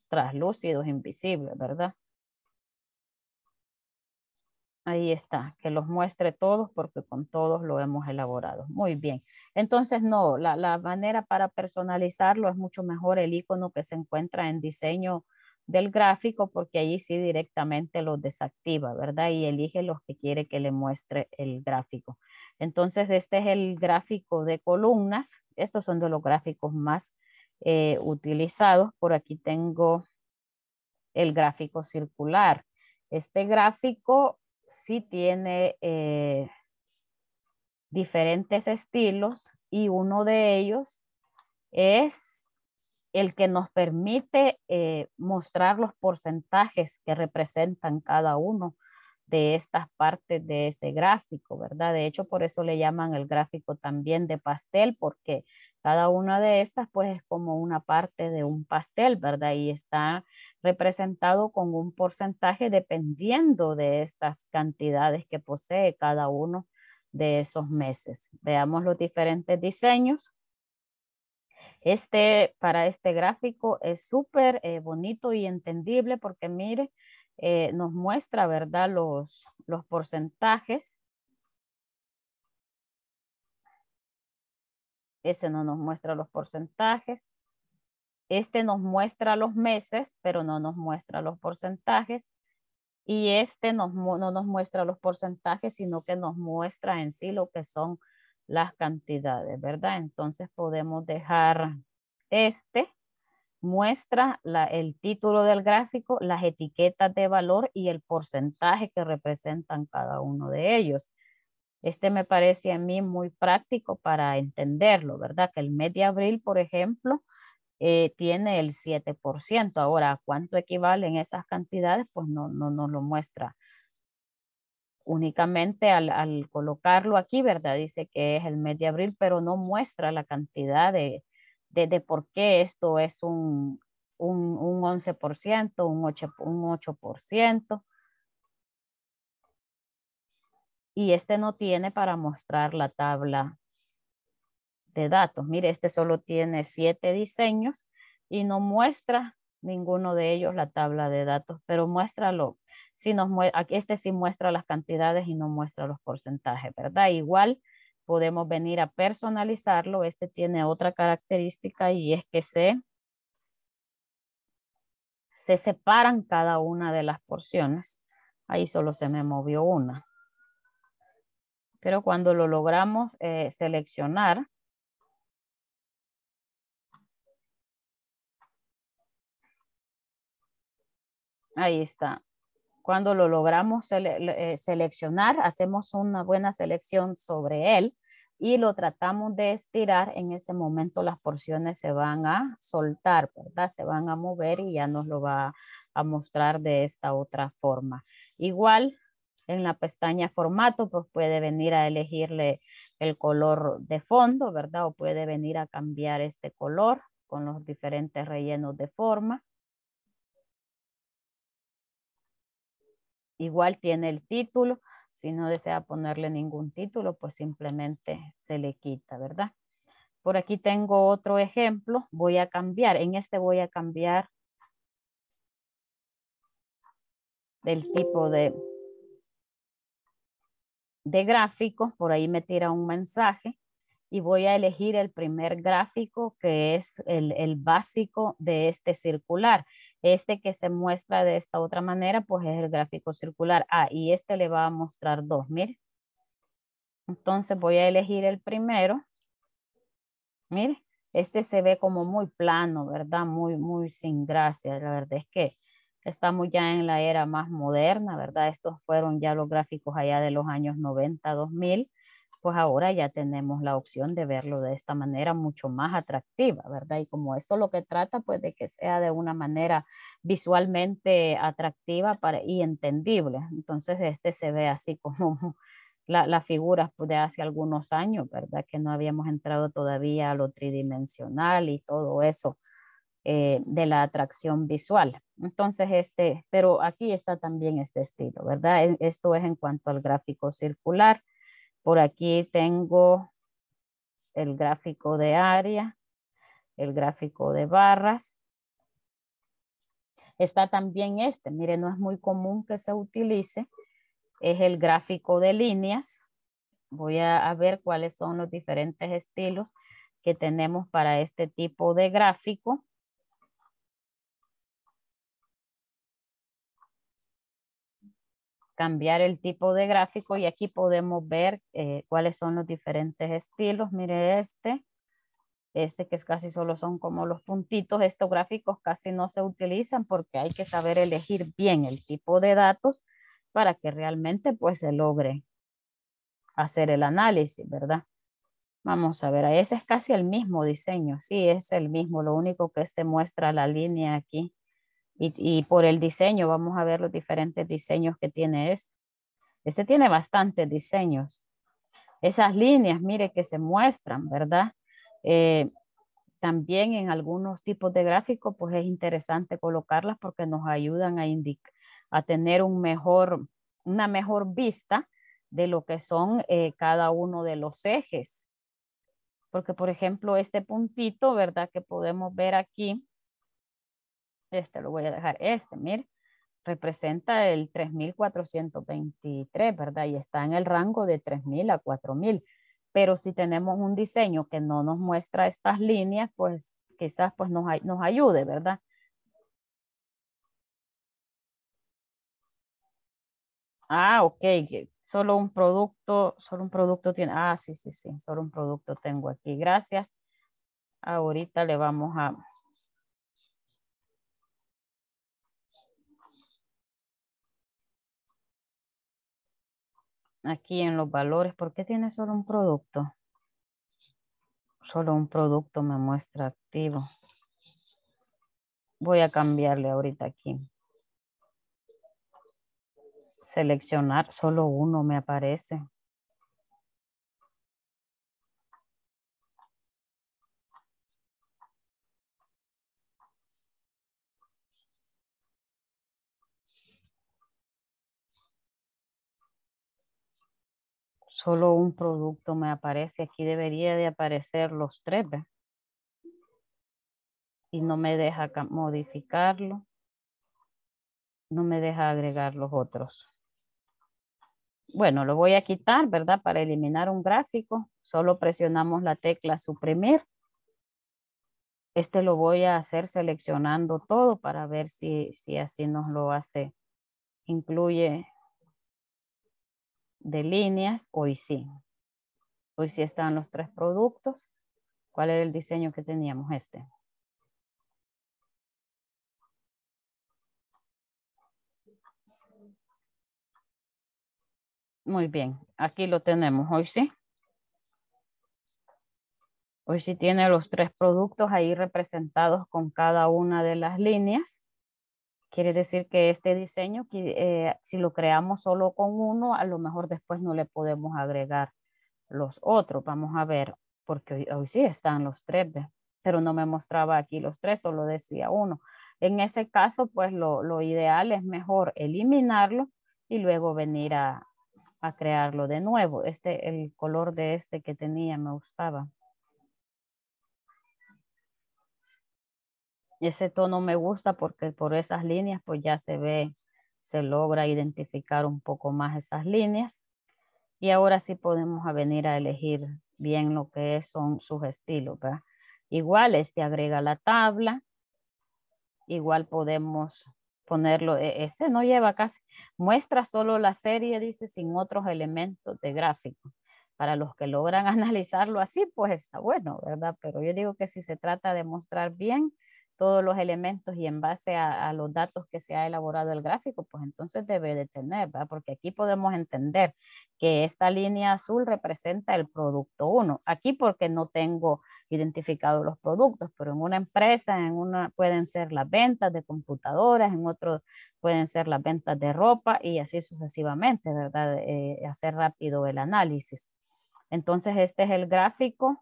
traslúcidos, invisibles, ¿verdad? Ahí está, que los muestre todos porque con todos lo hemos elaborado. Muy bien. Entonces, no, la, manera para personalizarlo es mucho mejor el icono que se encuentra en diseño del gráfico porque allí sí directamente lo desactiva, ¿verdad? Y elige los que quiere que le muestre el gráfico. Entonces, este es el gráfico de columnas. Estos son de los gráficos más eh, utilizados. Por aquí tengo el gráfico circular. Este gráfico sí tiene eh, diferentes estilos y uno de ellos es el que nos permite eh, mostrar los porcentajes que representan cada uno de estas partes de ese gráfico, ¿verdad? De hecho, por eso le llaman el gráfico también de pastel, porque cada una de estas, pues, es como una parte de un pastel, ¿verdad? Y está representado con un porcentaje dependiendo de estas cantidades que posee cada uno de esos meses. Veamos los diferentes diseños. Este, para este gráfico es súper eh, bonito y entendible porque mire, eh, nos muestra, ¿verdad? Los, los porcentajes. Ese no nos muestra los porcentajes. Este nos muestra los meses, pero no nos muestra los porcentajes. Y este nos, no nos muestra los porcentajes, sino que nos muestra en sí lo que son las cantidades, ¿verdad? Entonces podemos dejar este muestra el título del gráfico, las etiquetas de valor y el porcentaje que representan cada uno de ellos. Este me parece a mí muy práctico para entenderlo, ¿verdad? Que el mes de abril, por ejemplo, eh, tiene el 7%. Ahora, ¿cuánto equivalen esas cantidades? Pues no nos lo muestra. Únicamente al, al, colocarlo aquí, ¿verdad? Dice que es el mes de abril, pero no muestra la cantidad de, de, por qué esto es un, un, un 11%, un 8%, Y este no tiene para mostrar la tabla de datos. Mire, este solo tiene siete diseños y no muestra ninguno de ellos la tabla de datos, pero muéstralo. Si nos, este sí muestra las cantidades y no muestra los porcentajes, ¿verdad? Igual podemos venir a personalizarlo. Este tiene otra característica y es que se, se separan cada una de las porciones. Ahí solo se me movió una. Pero cuando lo logramos eh, seleccionar, ahí está. Cuando lo logramos eh, seleccionar, hacemos una buena selección sobre él y lo tratamos de estirar, en ese momento las porciones se van a soltar, ¿verdad? Se van a mover y ya nos lo va a mostrar de esta otra forma. Igual en la pestaña formato, pues puede venir a elegirle el color de fondo, ¿verdad? O puede venir a cambiar este color con los diferentes rellenos de forma. igual tiene el título. Si no desea ponerle ningún título, pues simplemente se le quita, ¿verdad? Por aquí tengo otro ejemplo. Voy a cambiar. En este voy a cambiar del tipo de, de gráfico. Por ahí me tira un mensaje. Y voy a elegir el primer gráfico que es el, el básico de este circular. Este que se muestra de esta otra manera, pues es el gráfico circular. Ah, y este le va a mostrar dos, mire. Entonces voy a elegir el primero. Mire, este se ve como muy plano, ¿verdad? Muy, muy sin gracia. La verdad es que estamos ya en la era más moderna, ¿verdad? Estos fueron ya los gráficos allá de los años 90, 2000 pues ahora ya tenemos la opción de verlo de esta manera mucho más atractiva, ¿verdad? Y como esto lo que trata, pues de que sea de una manera visualmente atractiva para, y entendible. Entonces, este se ve así como las la figuras pues, de hace algunos años, ¿verdad? Que no habíamos entrado todavía a lo tridimensional y todo eso. Eh, de la atracción visual. Entonces, este, pero aquí está también este estilo, ¿verdad? E, esto es en cuanto al gráfico circular. Por aquí tengo el gráfico de área, el gráfico de barras. Está también este, mire, no es muy común que se utilice, es el gráfico de líneas. Voy a ver cuáles son los diferentes estilos que tenemos para este tipo de gráfico. cambiar el tipo de gráfico y aquí podemos ver eh, cuáles son los diferentes estilos. Mire este, este que es casi solo son como los puntitos, estos gráficos casi no se utilizan porque hay que saber elegir bien el tipo de datos para que realmente pues se logre hacer el análisis, ¿verdad? Vamos a ver, ese es casi el mismo diseño, sí, es el mismo, lo único que este muestra la línea aquí y, por el diseño, vamos a ver los diferentes diseños que tiene este. Este tiene bastantes diseños. Esas líneas, mire, que se muestran, ¿verdad? Eh, también en algunos tipos de gráficos, pues es interesante colocarlas porque nos ayudan a, a tener mejor, una mejor vista de lo que son eh, cada uno de los ejes. Porque, por ejemplo, este puntito, ¿verdad? Que podemos ver aquí, este lo voy a dejar, este, mire, representa el 3,423, ¿verdad? Y está en el rango de 3,000 a 4,000. Pero si tenemos un diseño que no nos muestra estas líneas, pues quizás pues nos, nos ayude, ¿verdad? Ah, ok, solo un producto, solo un producto tiene, ah, sí, sí, sí, solo un producto tengo aquí, gracias. Ahorita le vamos a, aquí en los valores, ¿por qué tiene solo un producto? Solo un producto me muestra activo. Voy a cambiarle ahorita aquí. Seleccionar, solo uno me aparece. solo un producto me aparece. Aquí debería de aparecer los tres, Y no me deja modificarlo. No me deja agregar los otros. Bueno, lo voy a quitar, ¿verdad? Para eliminar un gráfico, solo presionamos la tecla suprimir. Este lo voy a hacer seleccionando todo para ver si, si así nos lo hace. Incluye de líneas, hoy sí. Hoy sí están los tres productos. ¿Cuál era el diseño que teníamos este? Muy bien, aquí lo tenemos hoy sí. Hoy sí tiene los tres productos ahí representados con cada una de las líneas. Quiere decir que este diseño, eh, si lo creamos solo con uno, a lo mejor después no le podemos agregar los otros. Vamos a ver, porque hoy, sí están los tres, pero no me mostraba aquí los tres, solo decía uno. En ese caso, pues lo, ideal es mejor eliminarlo y luego venir a, a crearlo de nuevo. Este, el color de este que tenía me gustaba. ese tono me gusta porque por esas líneas pues ya se ve, se logra identificar un poco más esas líneas. Y ahora sí podemos a venir a elegir bien lo que son sus estilos. ¿verdad? Igual este agrega la tabla. Igual podemos ponerlo, e-, ese no lleva casi, muestra solo la serie, dice, sin otros elementos de gráfico. Para los que logran analizarlo así, pues está bueno, ¿verdad? Pero yo digo que si se trata de mostrar bien, todos los elementos y en base a, los datos que se ha elaborado el gráfico, pues entonces debe de tener, ¿verdad? porque aquí podemos entender que esta línea azul representa el producto 1. Aquí porque no tengo identificado los productos, pero en una empresa, en una pueden ser las ventas de computadoras, en otro pueden ser las ventas de ropa y así sucesivamente, ¿verdad? Eh, hacer rápido el análisis. Entonces este es el gráfico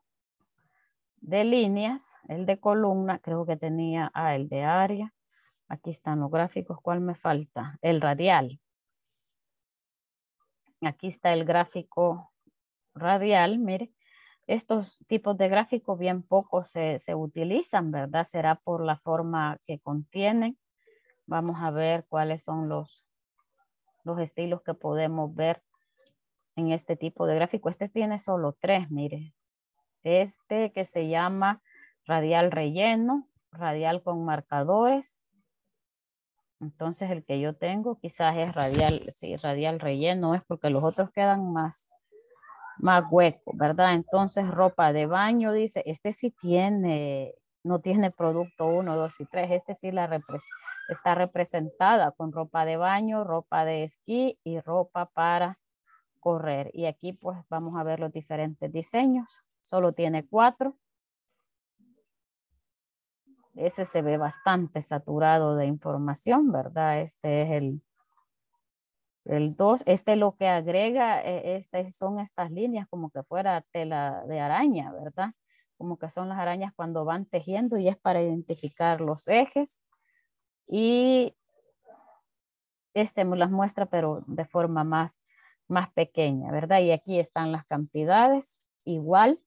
de líneas, el de columna, creo que tenía a ah, el de área. Aquí están los gráficos, ¿cuál me falta? El radial. Aquí está el gráfico radial, mire. Estos tipos de gráficos bien pocos se, se utilizan, ¿verdad? Será por la forma que contienen. Vamos a ver cuáles son los, los estilos que podemos ver en este tipo de gráfico. Este tiene solo tres, mire este que se llama radial relleno, radial con marcadores. Entonces el que yo tengo quizás es radial, sí, radial relleno es porque los otros quedan más, más huecos, ¿verdad? Entonces ropa de baño, dice, este sí tiene, no tiene producto 1, 2 y 3, este sí la está representada con ropa de baño, ropa de esquí y ropa para correr. Y aquí pues vamos a ver los diferentes diseños. Solo tiene cuatro. Ese se ve bastante saturado de información, ¿verdad? Este es el, el 2. Este lo que agrega e, este son estas líneas como que fuera tela de araña, ¿verdad? Como que son las arañas cuando van tejiendo y es para identificar los ejes. Y este las muestra, pero de forma más, más pequeña, ¿verdad? Y aquí están las cantidades, igual.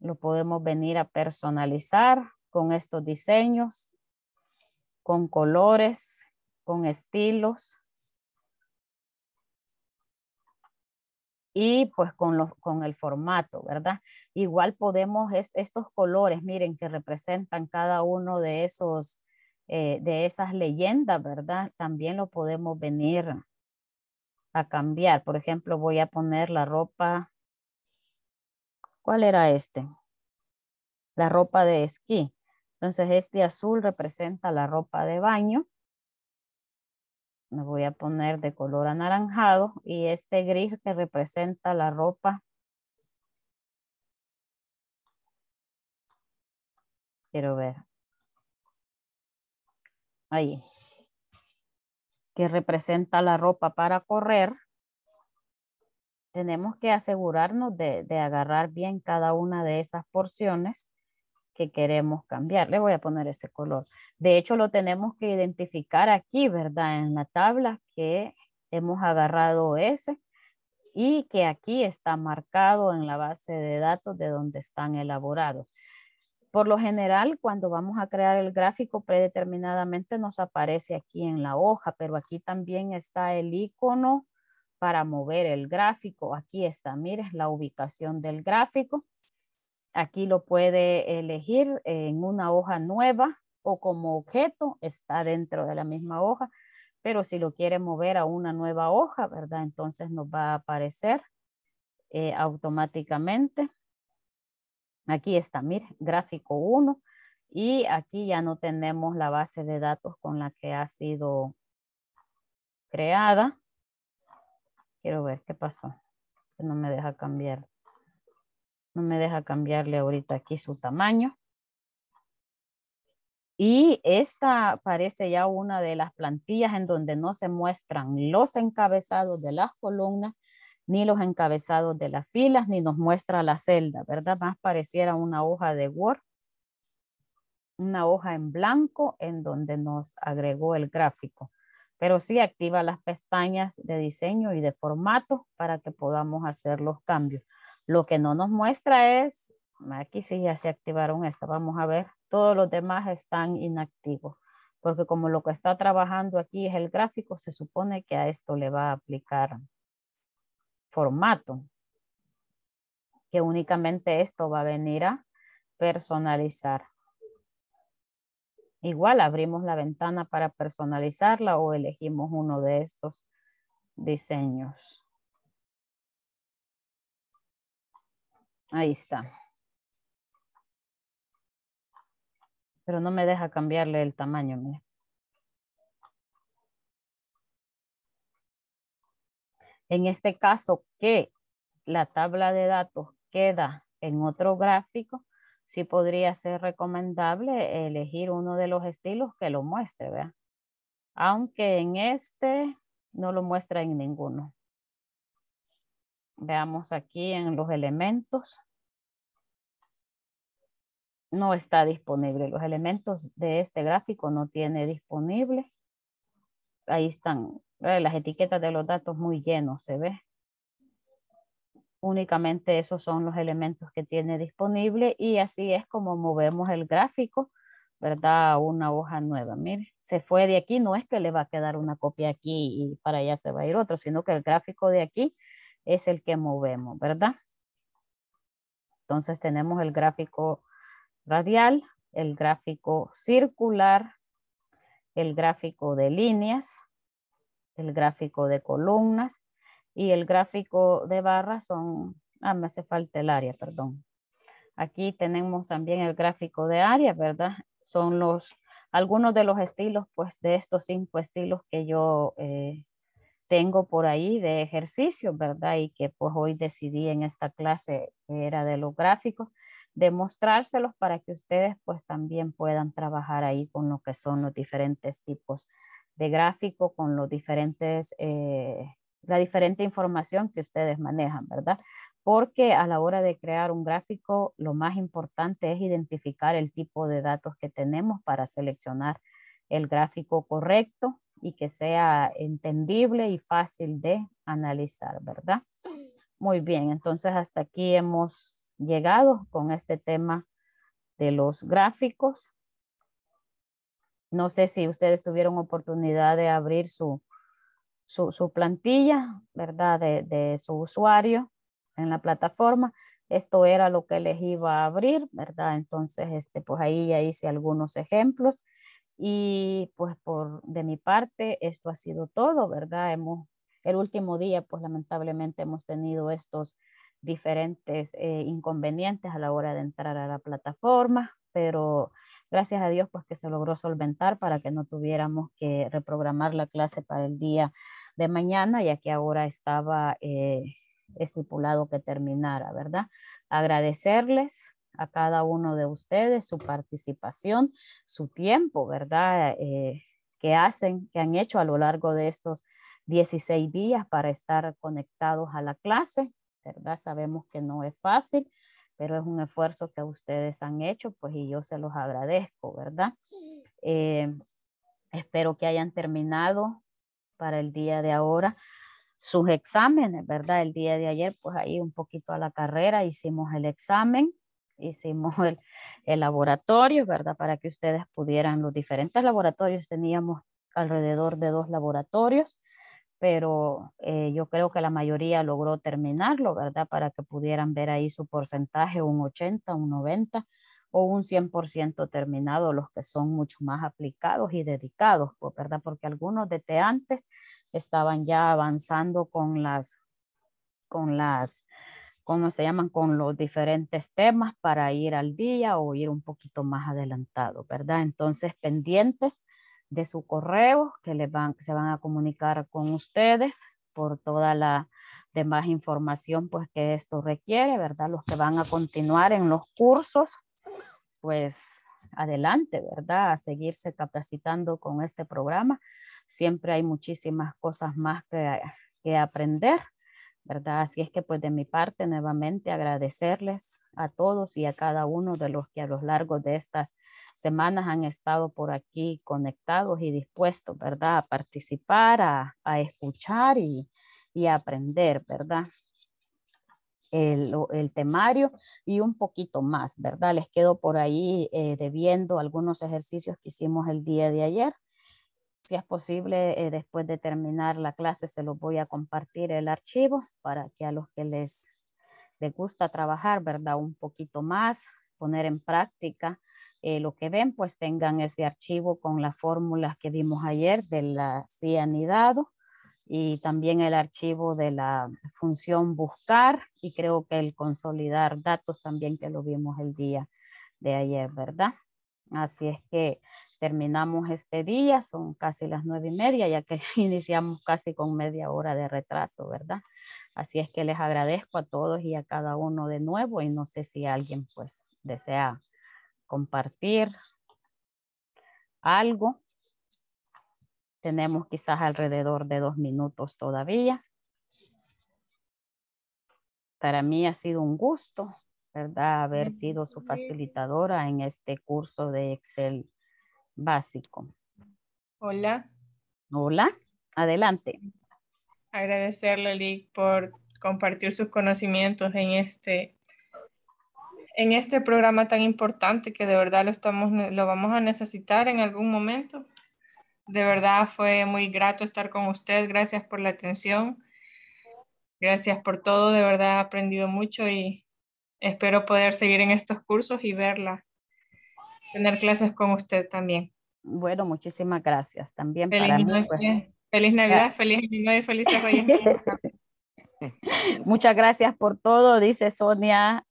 Lo podemos venir a personalizar con estos diseños, con colores, con estilos. Y pues con, con el formato, ¿verdad? Igual podemos, estos colores, miren, que representan cada uno de esos, eh, de esas leyendas, ¿verdad? También lo podemos venir a cambiar. Por ejemplo, voy a poner la ropa ¿Cuál era este? La ropa de esquí. Entonces este azul representa la ropa de baño. Me voy a poner de color anaranjado y este gris que representa la ropa quiero ver. Ahí. Que representa la ropa para correr tenemos que asegurarnos de, agarrar bien cada una de esas porciones que queremos cambiar. Le voy a poner ese color. De hecho, lo tenemos que identificar aquí, ¿verdad? En la tabla que hemos agarrado ese y que aquí está marcado en la base de datos de donde están elaborados. Por lo general, cuando vamos a crear el gráfico predeterminadamente nos aparece aquí en la hoja, pero aquí también está el icono para mover el gráfico. Aquí está, mire, la ubicación del gráfico. Aquí lo puede elegir en una hoja nueva o como objeto, está dentro de la misma hoja, pero si lo quiere mover a una nueva hoja, ¿verdad? Entonces nos va a aparecer eh, automáticamente. Aquí está, mire, gráfico 1 y aquí ya no tenemos la base de datos con la que ha sido creada. Quiero ver qué pasó. no me deja cambiar. No me deja cambiarle ahorita aquí su tamaño. Y esta parece ya una de las plantillas en donde no se muestran los encabezados de las columnas, ni los encabezados de las filas, ni nos muestra la celda, ¿verdad? Más pareciera una hoja de Word, una hoja en blanco en donde nos agregó el gráfico pero sí activa las pestañas de diseño y de formato para que podamos hacer los cambios. Lo que no nos muestra es, aquí sí ya se activaron esta, vamos a ver, todos los demás están inactivos, porque como lo que está trabajando aquí es el gráfico, se supone que a esto le va a aplicar formato, que únicamente esto va a venir a personalizar. Igual abrimos la ventana para personalizarla o elegimos uno de estos diseños. Ahí está. Pero no me deja cambiarle el tamaño, En este caso que la tabla de datos queda en otro gráfico, sí podría ser recomendable elegir uno de los estilos que lo muestre, ¿verdad? Aunque en este no lo muestra en ninguno. Veamos aquí en los elementos. No está disponible. Los elementos de este gráfico no tiene disponible. Ahí están las etiquetas de los datos muy llenos, se ve únicamente esos son los elementos que tiene disponible y así es como movemos el gráfico, ¿verdad? Una hoja nueva. Mire, se fue de aquí, no es que le va a quedar una copia aquí y para allá se va a ir otro, sino que el gráfico de aquí es el que movemos, ¿verdad? Entonces tenemos el gráfico radial, el gráfico circular, el gráfico de líneas, el gráfico de columnas y el gráfico de barras son, ah, me hace falta el área, perdón. Aquí tenemos también el gráfico de área, ¿verdad? Son los, algunos de los estilos, pues de estos cinco estilos que yo eh, tengo por ahí de ejercicio, ¿verdad? Y que pues hoy decidí en esta clase, que era de los gráficos, demostrárselos para que ustedes pues también puedan trabajar ahí con lo que son los diferentes tipos de gráfico, con los diferentes eh, la diferente información que ustedes manejan, ¿verdad? Porque a la hora de crear un gráfico, lo más importante es identificar el tipo de datos que tenemos para seleccionar el gráfico correcto y que sea entendible y fácil de analizar, ¿verdad? Muy bien, entonces hasta aquí hemos llegado con este tema de los gráficos. No sé si ustedes tuvieron oportunidad de abrir su, su, plantilla, ¿verdad? De, su usuario en la plataforma. Esto era lo que les iba a abrir, ¿verdad? Entonces, este, pues ahí ya hice algunos ejemplos. Y pues por de mi parte, esto ha sido todo, ¿verdad? el último día, pues lamentablemente hemos tenido estos diferentes eh, inconvenientes a la hora de entrar a la plataforma, pero gracias a Dios pues que se logró solventar para que no tuviéramos que reprogramar la clase para el día de mañana, ya que ahora estaba eh, estipulado que terminara, ¿verdad? Agradecerles a cada uno de ustedes su participación, su tiempo, ¿verdad? Eh, que hacen, que han hecho a lo largo de estos 16 días para estar conectados a la clase, ¿verdad? Sabemos que no es fácil, pero es un esfuerzo que ustedes han hecho, pues y yo se los agradezco, ¿verdad? Eh, espero que hayan terminado para el día de ahora sus exámenes, ¿verdad? El día de ayer, pues ahí un poquito a la carrera hicimos el examen, hicimos el, el laboratorio, ¿verdad? Para que ustedes pudieran, los diferentes laboratorios, teníamos alrededor de dos laboratorios pero eh, yo creo que la mayoría logró terminarlo, ¿verdad? Para que pudieran ver ahí su porcentaje, un 80, un 90 o un 100% terminado, los que son mucho más aplicados y dedicados, pues, ¿verdad? Porque algunos desde antes estaban ya avanzando con las, con las, ¿cómo se llaman? Con los diferentes temas para ir al día o ir un poquito más adelantado, ¿verdad? Entonces, pendientes de su correo que, van, que se van a comunicar con ustedes por toda la demás información pues que esto requiere, ¿verdad? Los que van a continuar en los cursos, pues adelante, ¿verdad? A seguirse capacitando con este programa. Siempre hay muchísimas cosas más que, que aprender ¿verdad? Así es que pues de mi parte nuevamente agradecerles a todos y a cada uno de los que a lo largo de estas semanas han estado por aquí conectados y dispuestos, ¿verdad? A participar, a, escuchar y, a aprender, ¿verdad? El, temario y un poquito más, ¿verdad? Les quedo por ahí eh, debiendo algunos ejercicios que hicimos el día de ayer si es posible, eh, después de terminar la clase, se los voy a compartir el archivo para que a los que les, les gusta trabajar, ¿verdad? Un poquito más, poner en práctica eh, lo que ven, pues tengan ese archivo con las fórmulas que dimos ayer de la cianidado y también el archivo de la función buscar y creo que el consolidar datos también que lo vimos el día de ayer, ¿verdad? Así es que terminamos este día, son casi las nueve y media, ya que iniciamos casi con media hora de retraso, ¿verdad? Así es que les agradezco a todos y a cada uno de nuevo y no sé si alguien pues desea compartir algo. Tenemos quizás alrededor de dos minutos todavía. Para mí ha sido un gusto, ¿verdad? Haber sido su facilitadora en este curso de Excel básico. Hola. Hola, adelante. Agradecerle, Lick, por compartir sus conocimientos en este, en este programa tan importante que de verdad lo, estamos, lo vamos a necesitar en algún momento. De verdad fue muy grato estar con usted. Gracias por la atención. Gracias por todo. De verdad he aprendido mucho y espero poder seguir en estos cursos y verla tener clases con usted también. Bueno, muchísimas gracias también feliz Navidad, mí. Pues, feliz Navidad, feliz Año y Muchas gracias por todo, dice Sonia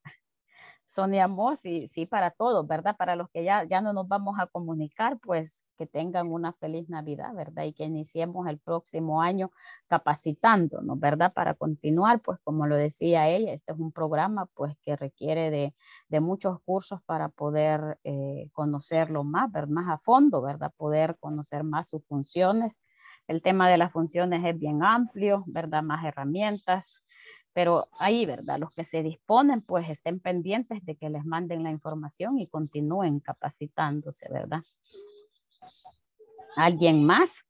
Sonia y sí para todos, ¿verdad? Para los que ya, ya no nos vamos a comunicar, pues que tengan una feliz Navidad, ¿verdad? Y que iniciemos el próximo año capacitándonos, ¿verdad? Para continuar, pues como lo decía ella, este es un programa pues que requiere de, muchos cursos para poder eh, conocerlo más, ver más a fondo, ¿verdad? Poder conocer más sus funciones. El tema de las funciones es bien amplio, ¿verdad? Más herramientas, pero ahí, ¿verdad? Los que se disponen, pues estén pendientes de que les manden la información y continúen capacitándose, ¿verdad? ¿Alguien más?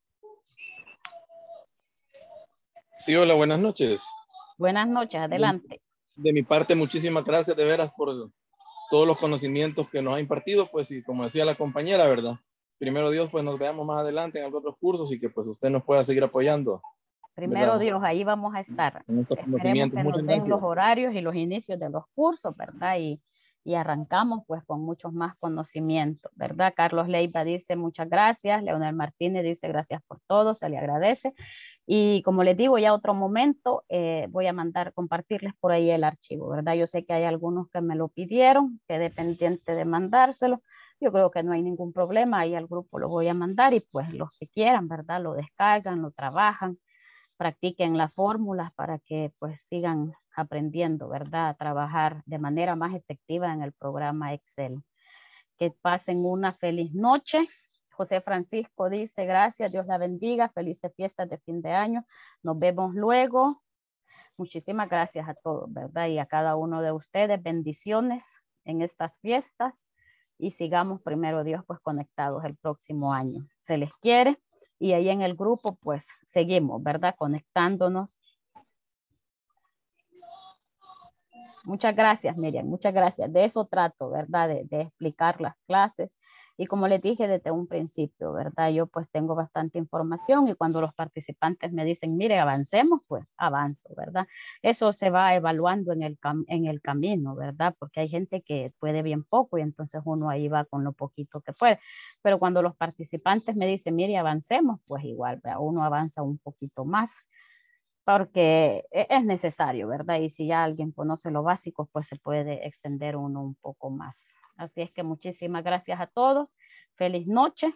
Sí, hola, buenas noches. Buenas noches, adelante. De, mi parte, muchísimas gracias de veras por todos los conocimientos que nos ha impartido, pues y como decía la compañera, ¿verdad? Primero Dios, pues nos veamos más adelante en otros cursos y que pues usted nos pueda seguir apoyando Primero Dios, ahí vamos a estar. Esperemos que los horarios y los inicios de los cursos, ¿verdad? Y, y arrancamos pues con muchos más conocimientos, ¿verdad? Carlos Leiva dice muchas gracias, Leonel Martínez dice gracias por todo, se le agradece. Y como les digo, ya otro momento eh, voy a mandar, compartirles por ahí el archivo, ¿verdad? Yo sé que hay algunos que me lo pidieron, que dependiente de mandárselo. Yo creo que no hay ningún problema, ahí al grupo lo voy a mandar y pues los que quieran, ¿verdad? Lo descargan, lo trabajan practiquen las fórmulas para que pues sigan aprendiendo, ¿verdad? A trabajar de manera más efectiva en el programa Excel. Que pasen una feliz noche. José Francisco dice, gracias, Dios la bendiga, felices fiestas de fin de año. Nos vemos luego. Muchísimas gracias a todos, ¿verdad? Y a cada uno de ustedes, bendiciones en estas fiestas y sigamos primero Dios pues conectados el próximo año. Se les quiere y ahí en el grupo pues seguimos, ¿verdad? Conectándonos. Muchas gracias, Miriam, muchas gracias. De eso trato, ¿verdad? De, de explicar las clases, y como les dije desde un principio, ¿verdad? Yo pues tengo bastante información y cuando los participantes me dicen, mire, avancemos, pues avanzo, ¿verdad? Eso se va evaluando en el, en el camino, ¿verdad? Porque hay gente que puede bien poco y entonces uno ahí va con lo poquito que puede. Pero cuando los participantes me dicen, mire, avancemos, pues igual, uno avanza un poquito más porque e-, es necesario, ¿verdad? Y si ya alguien conoce lo básico, pues se puede extender uno un poco más Así es que muchísimas gracias a todos. Feliz noche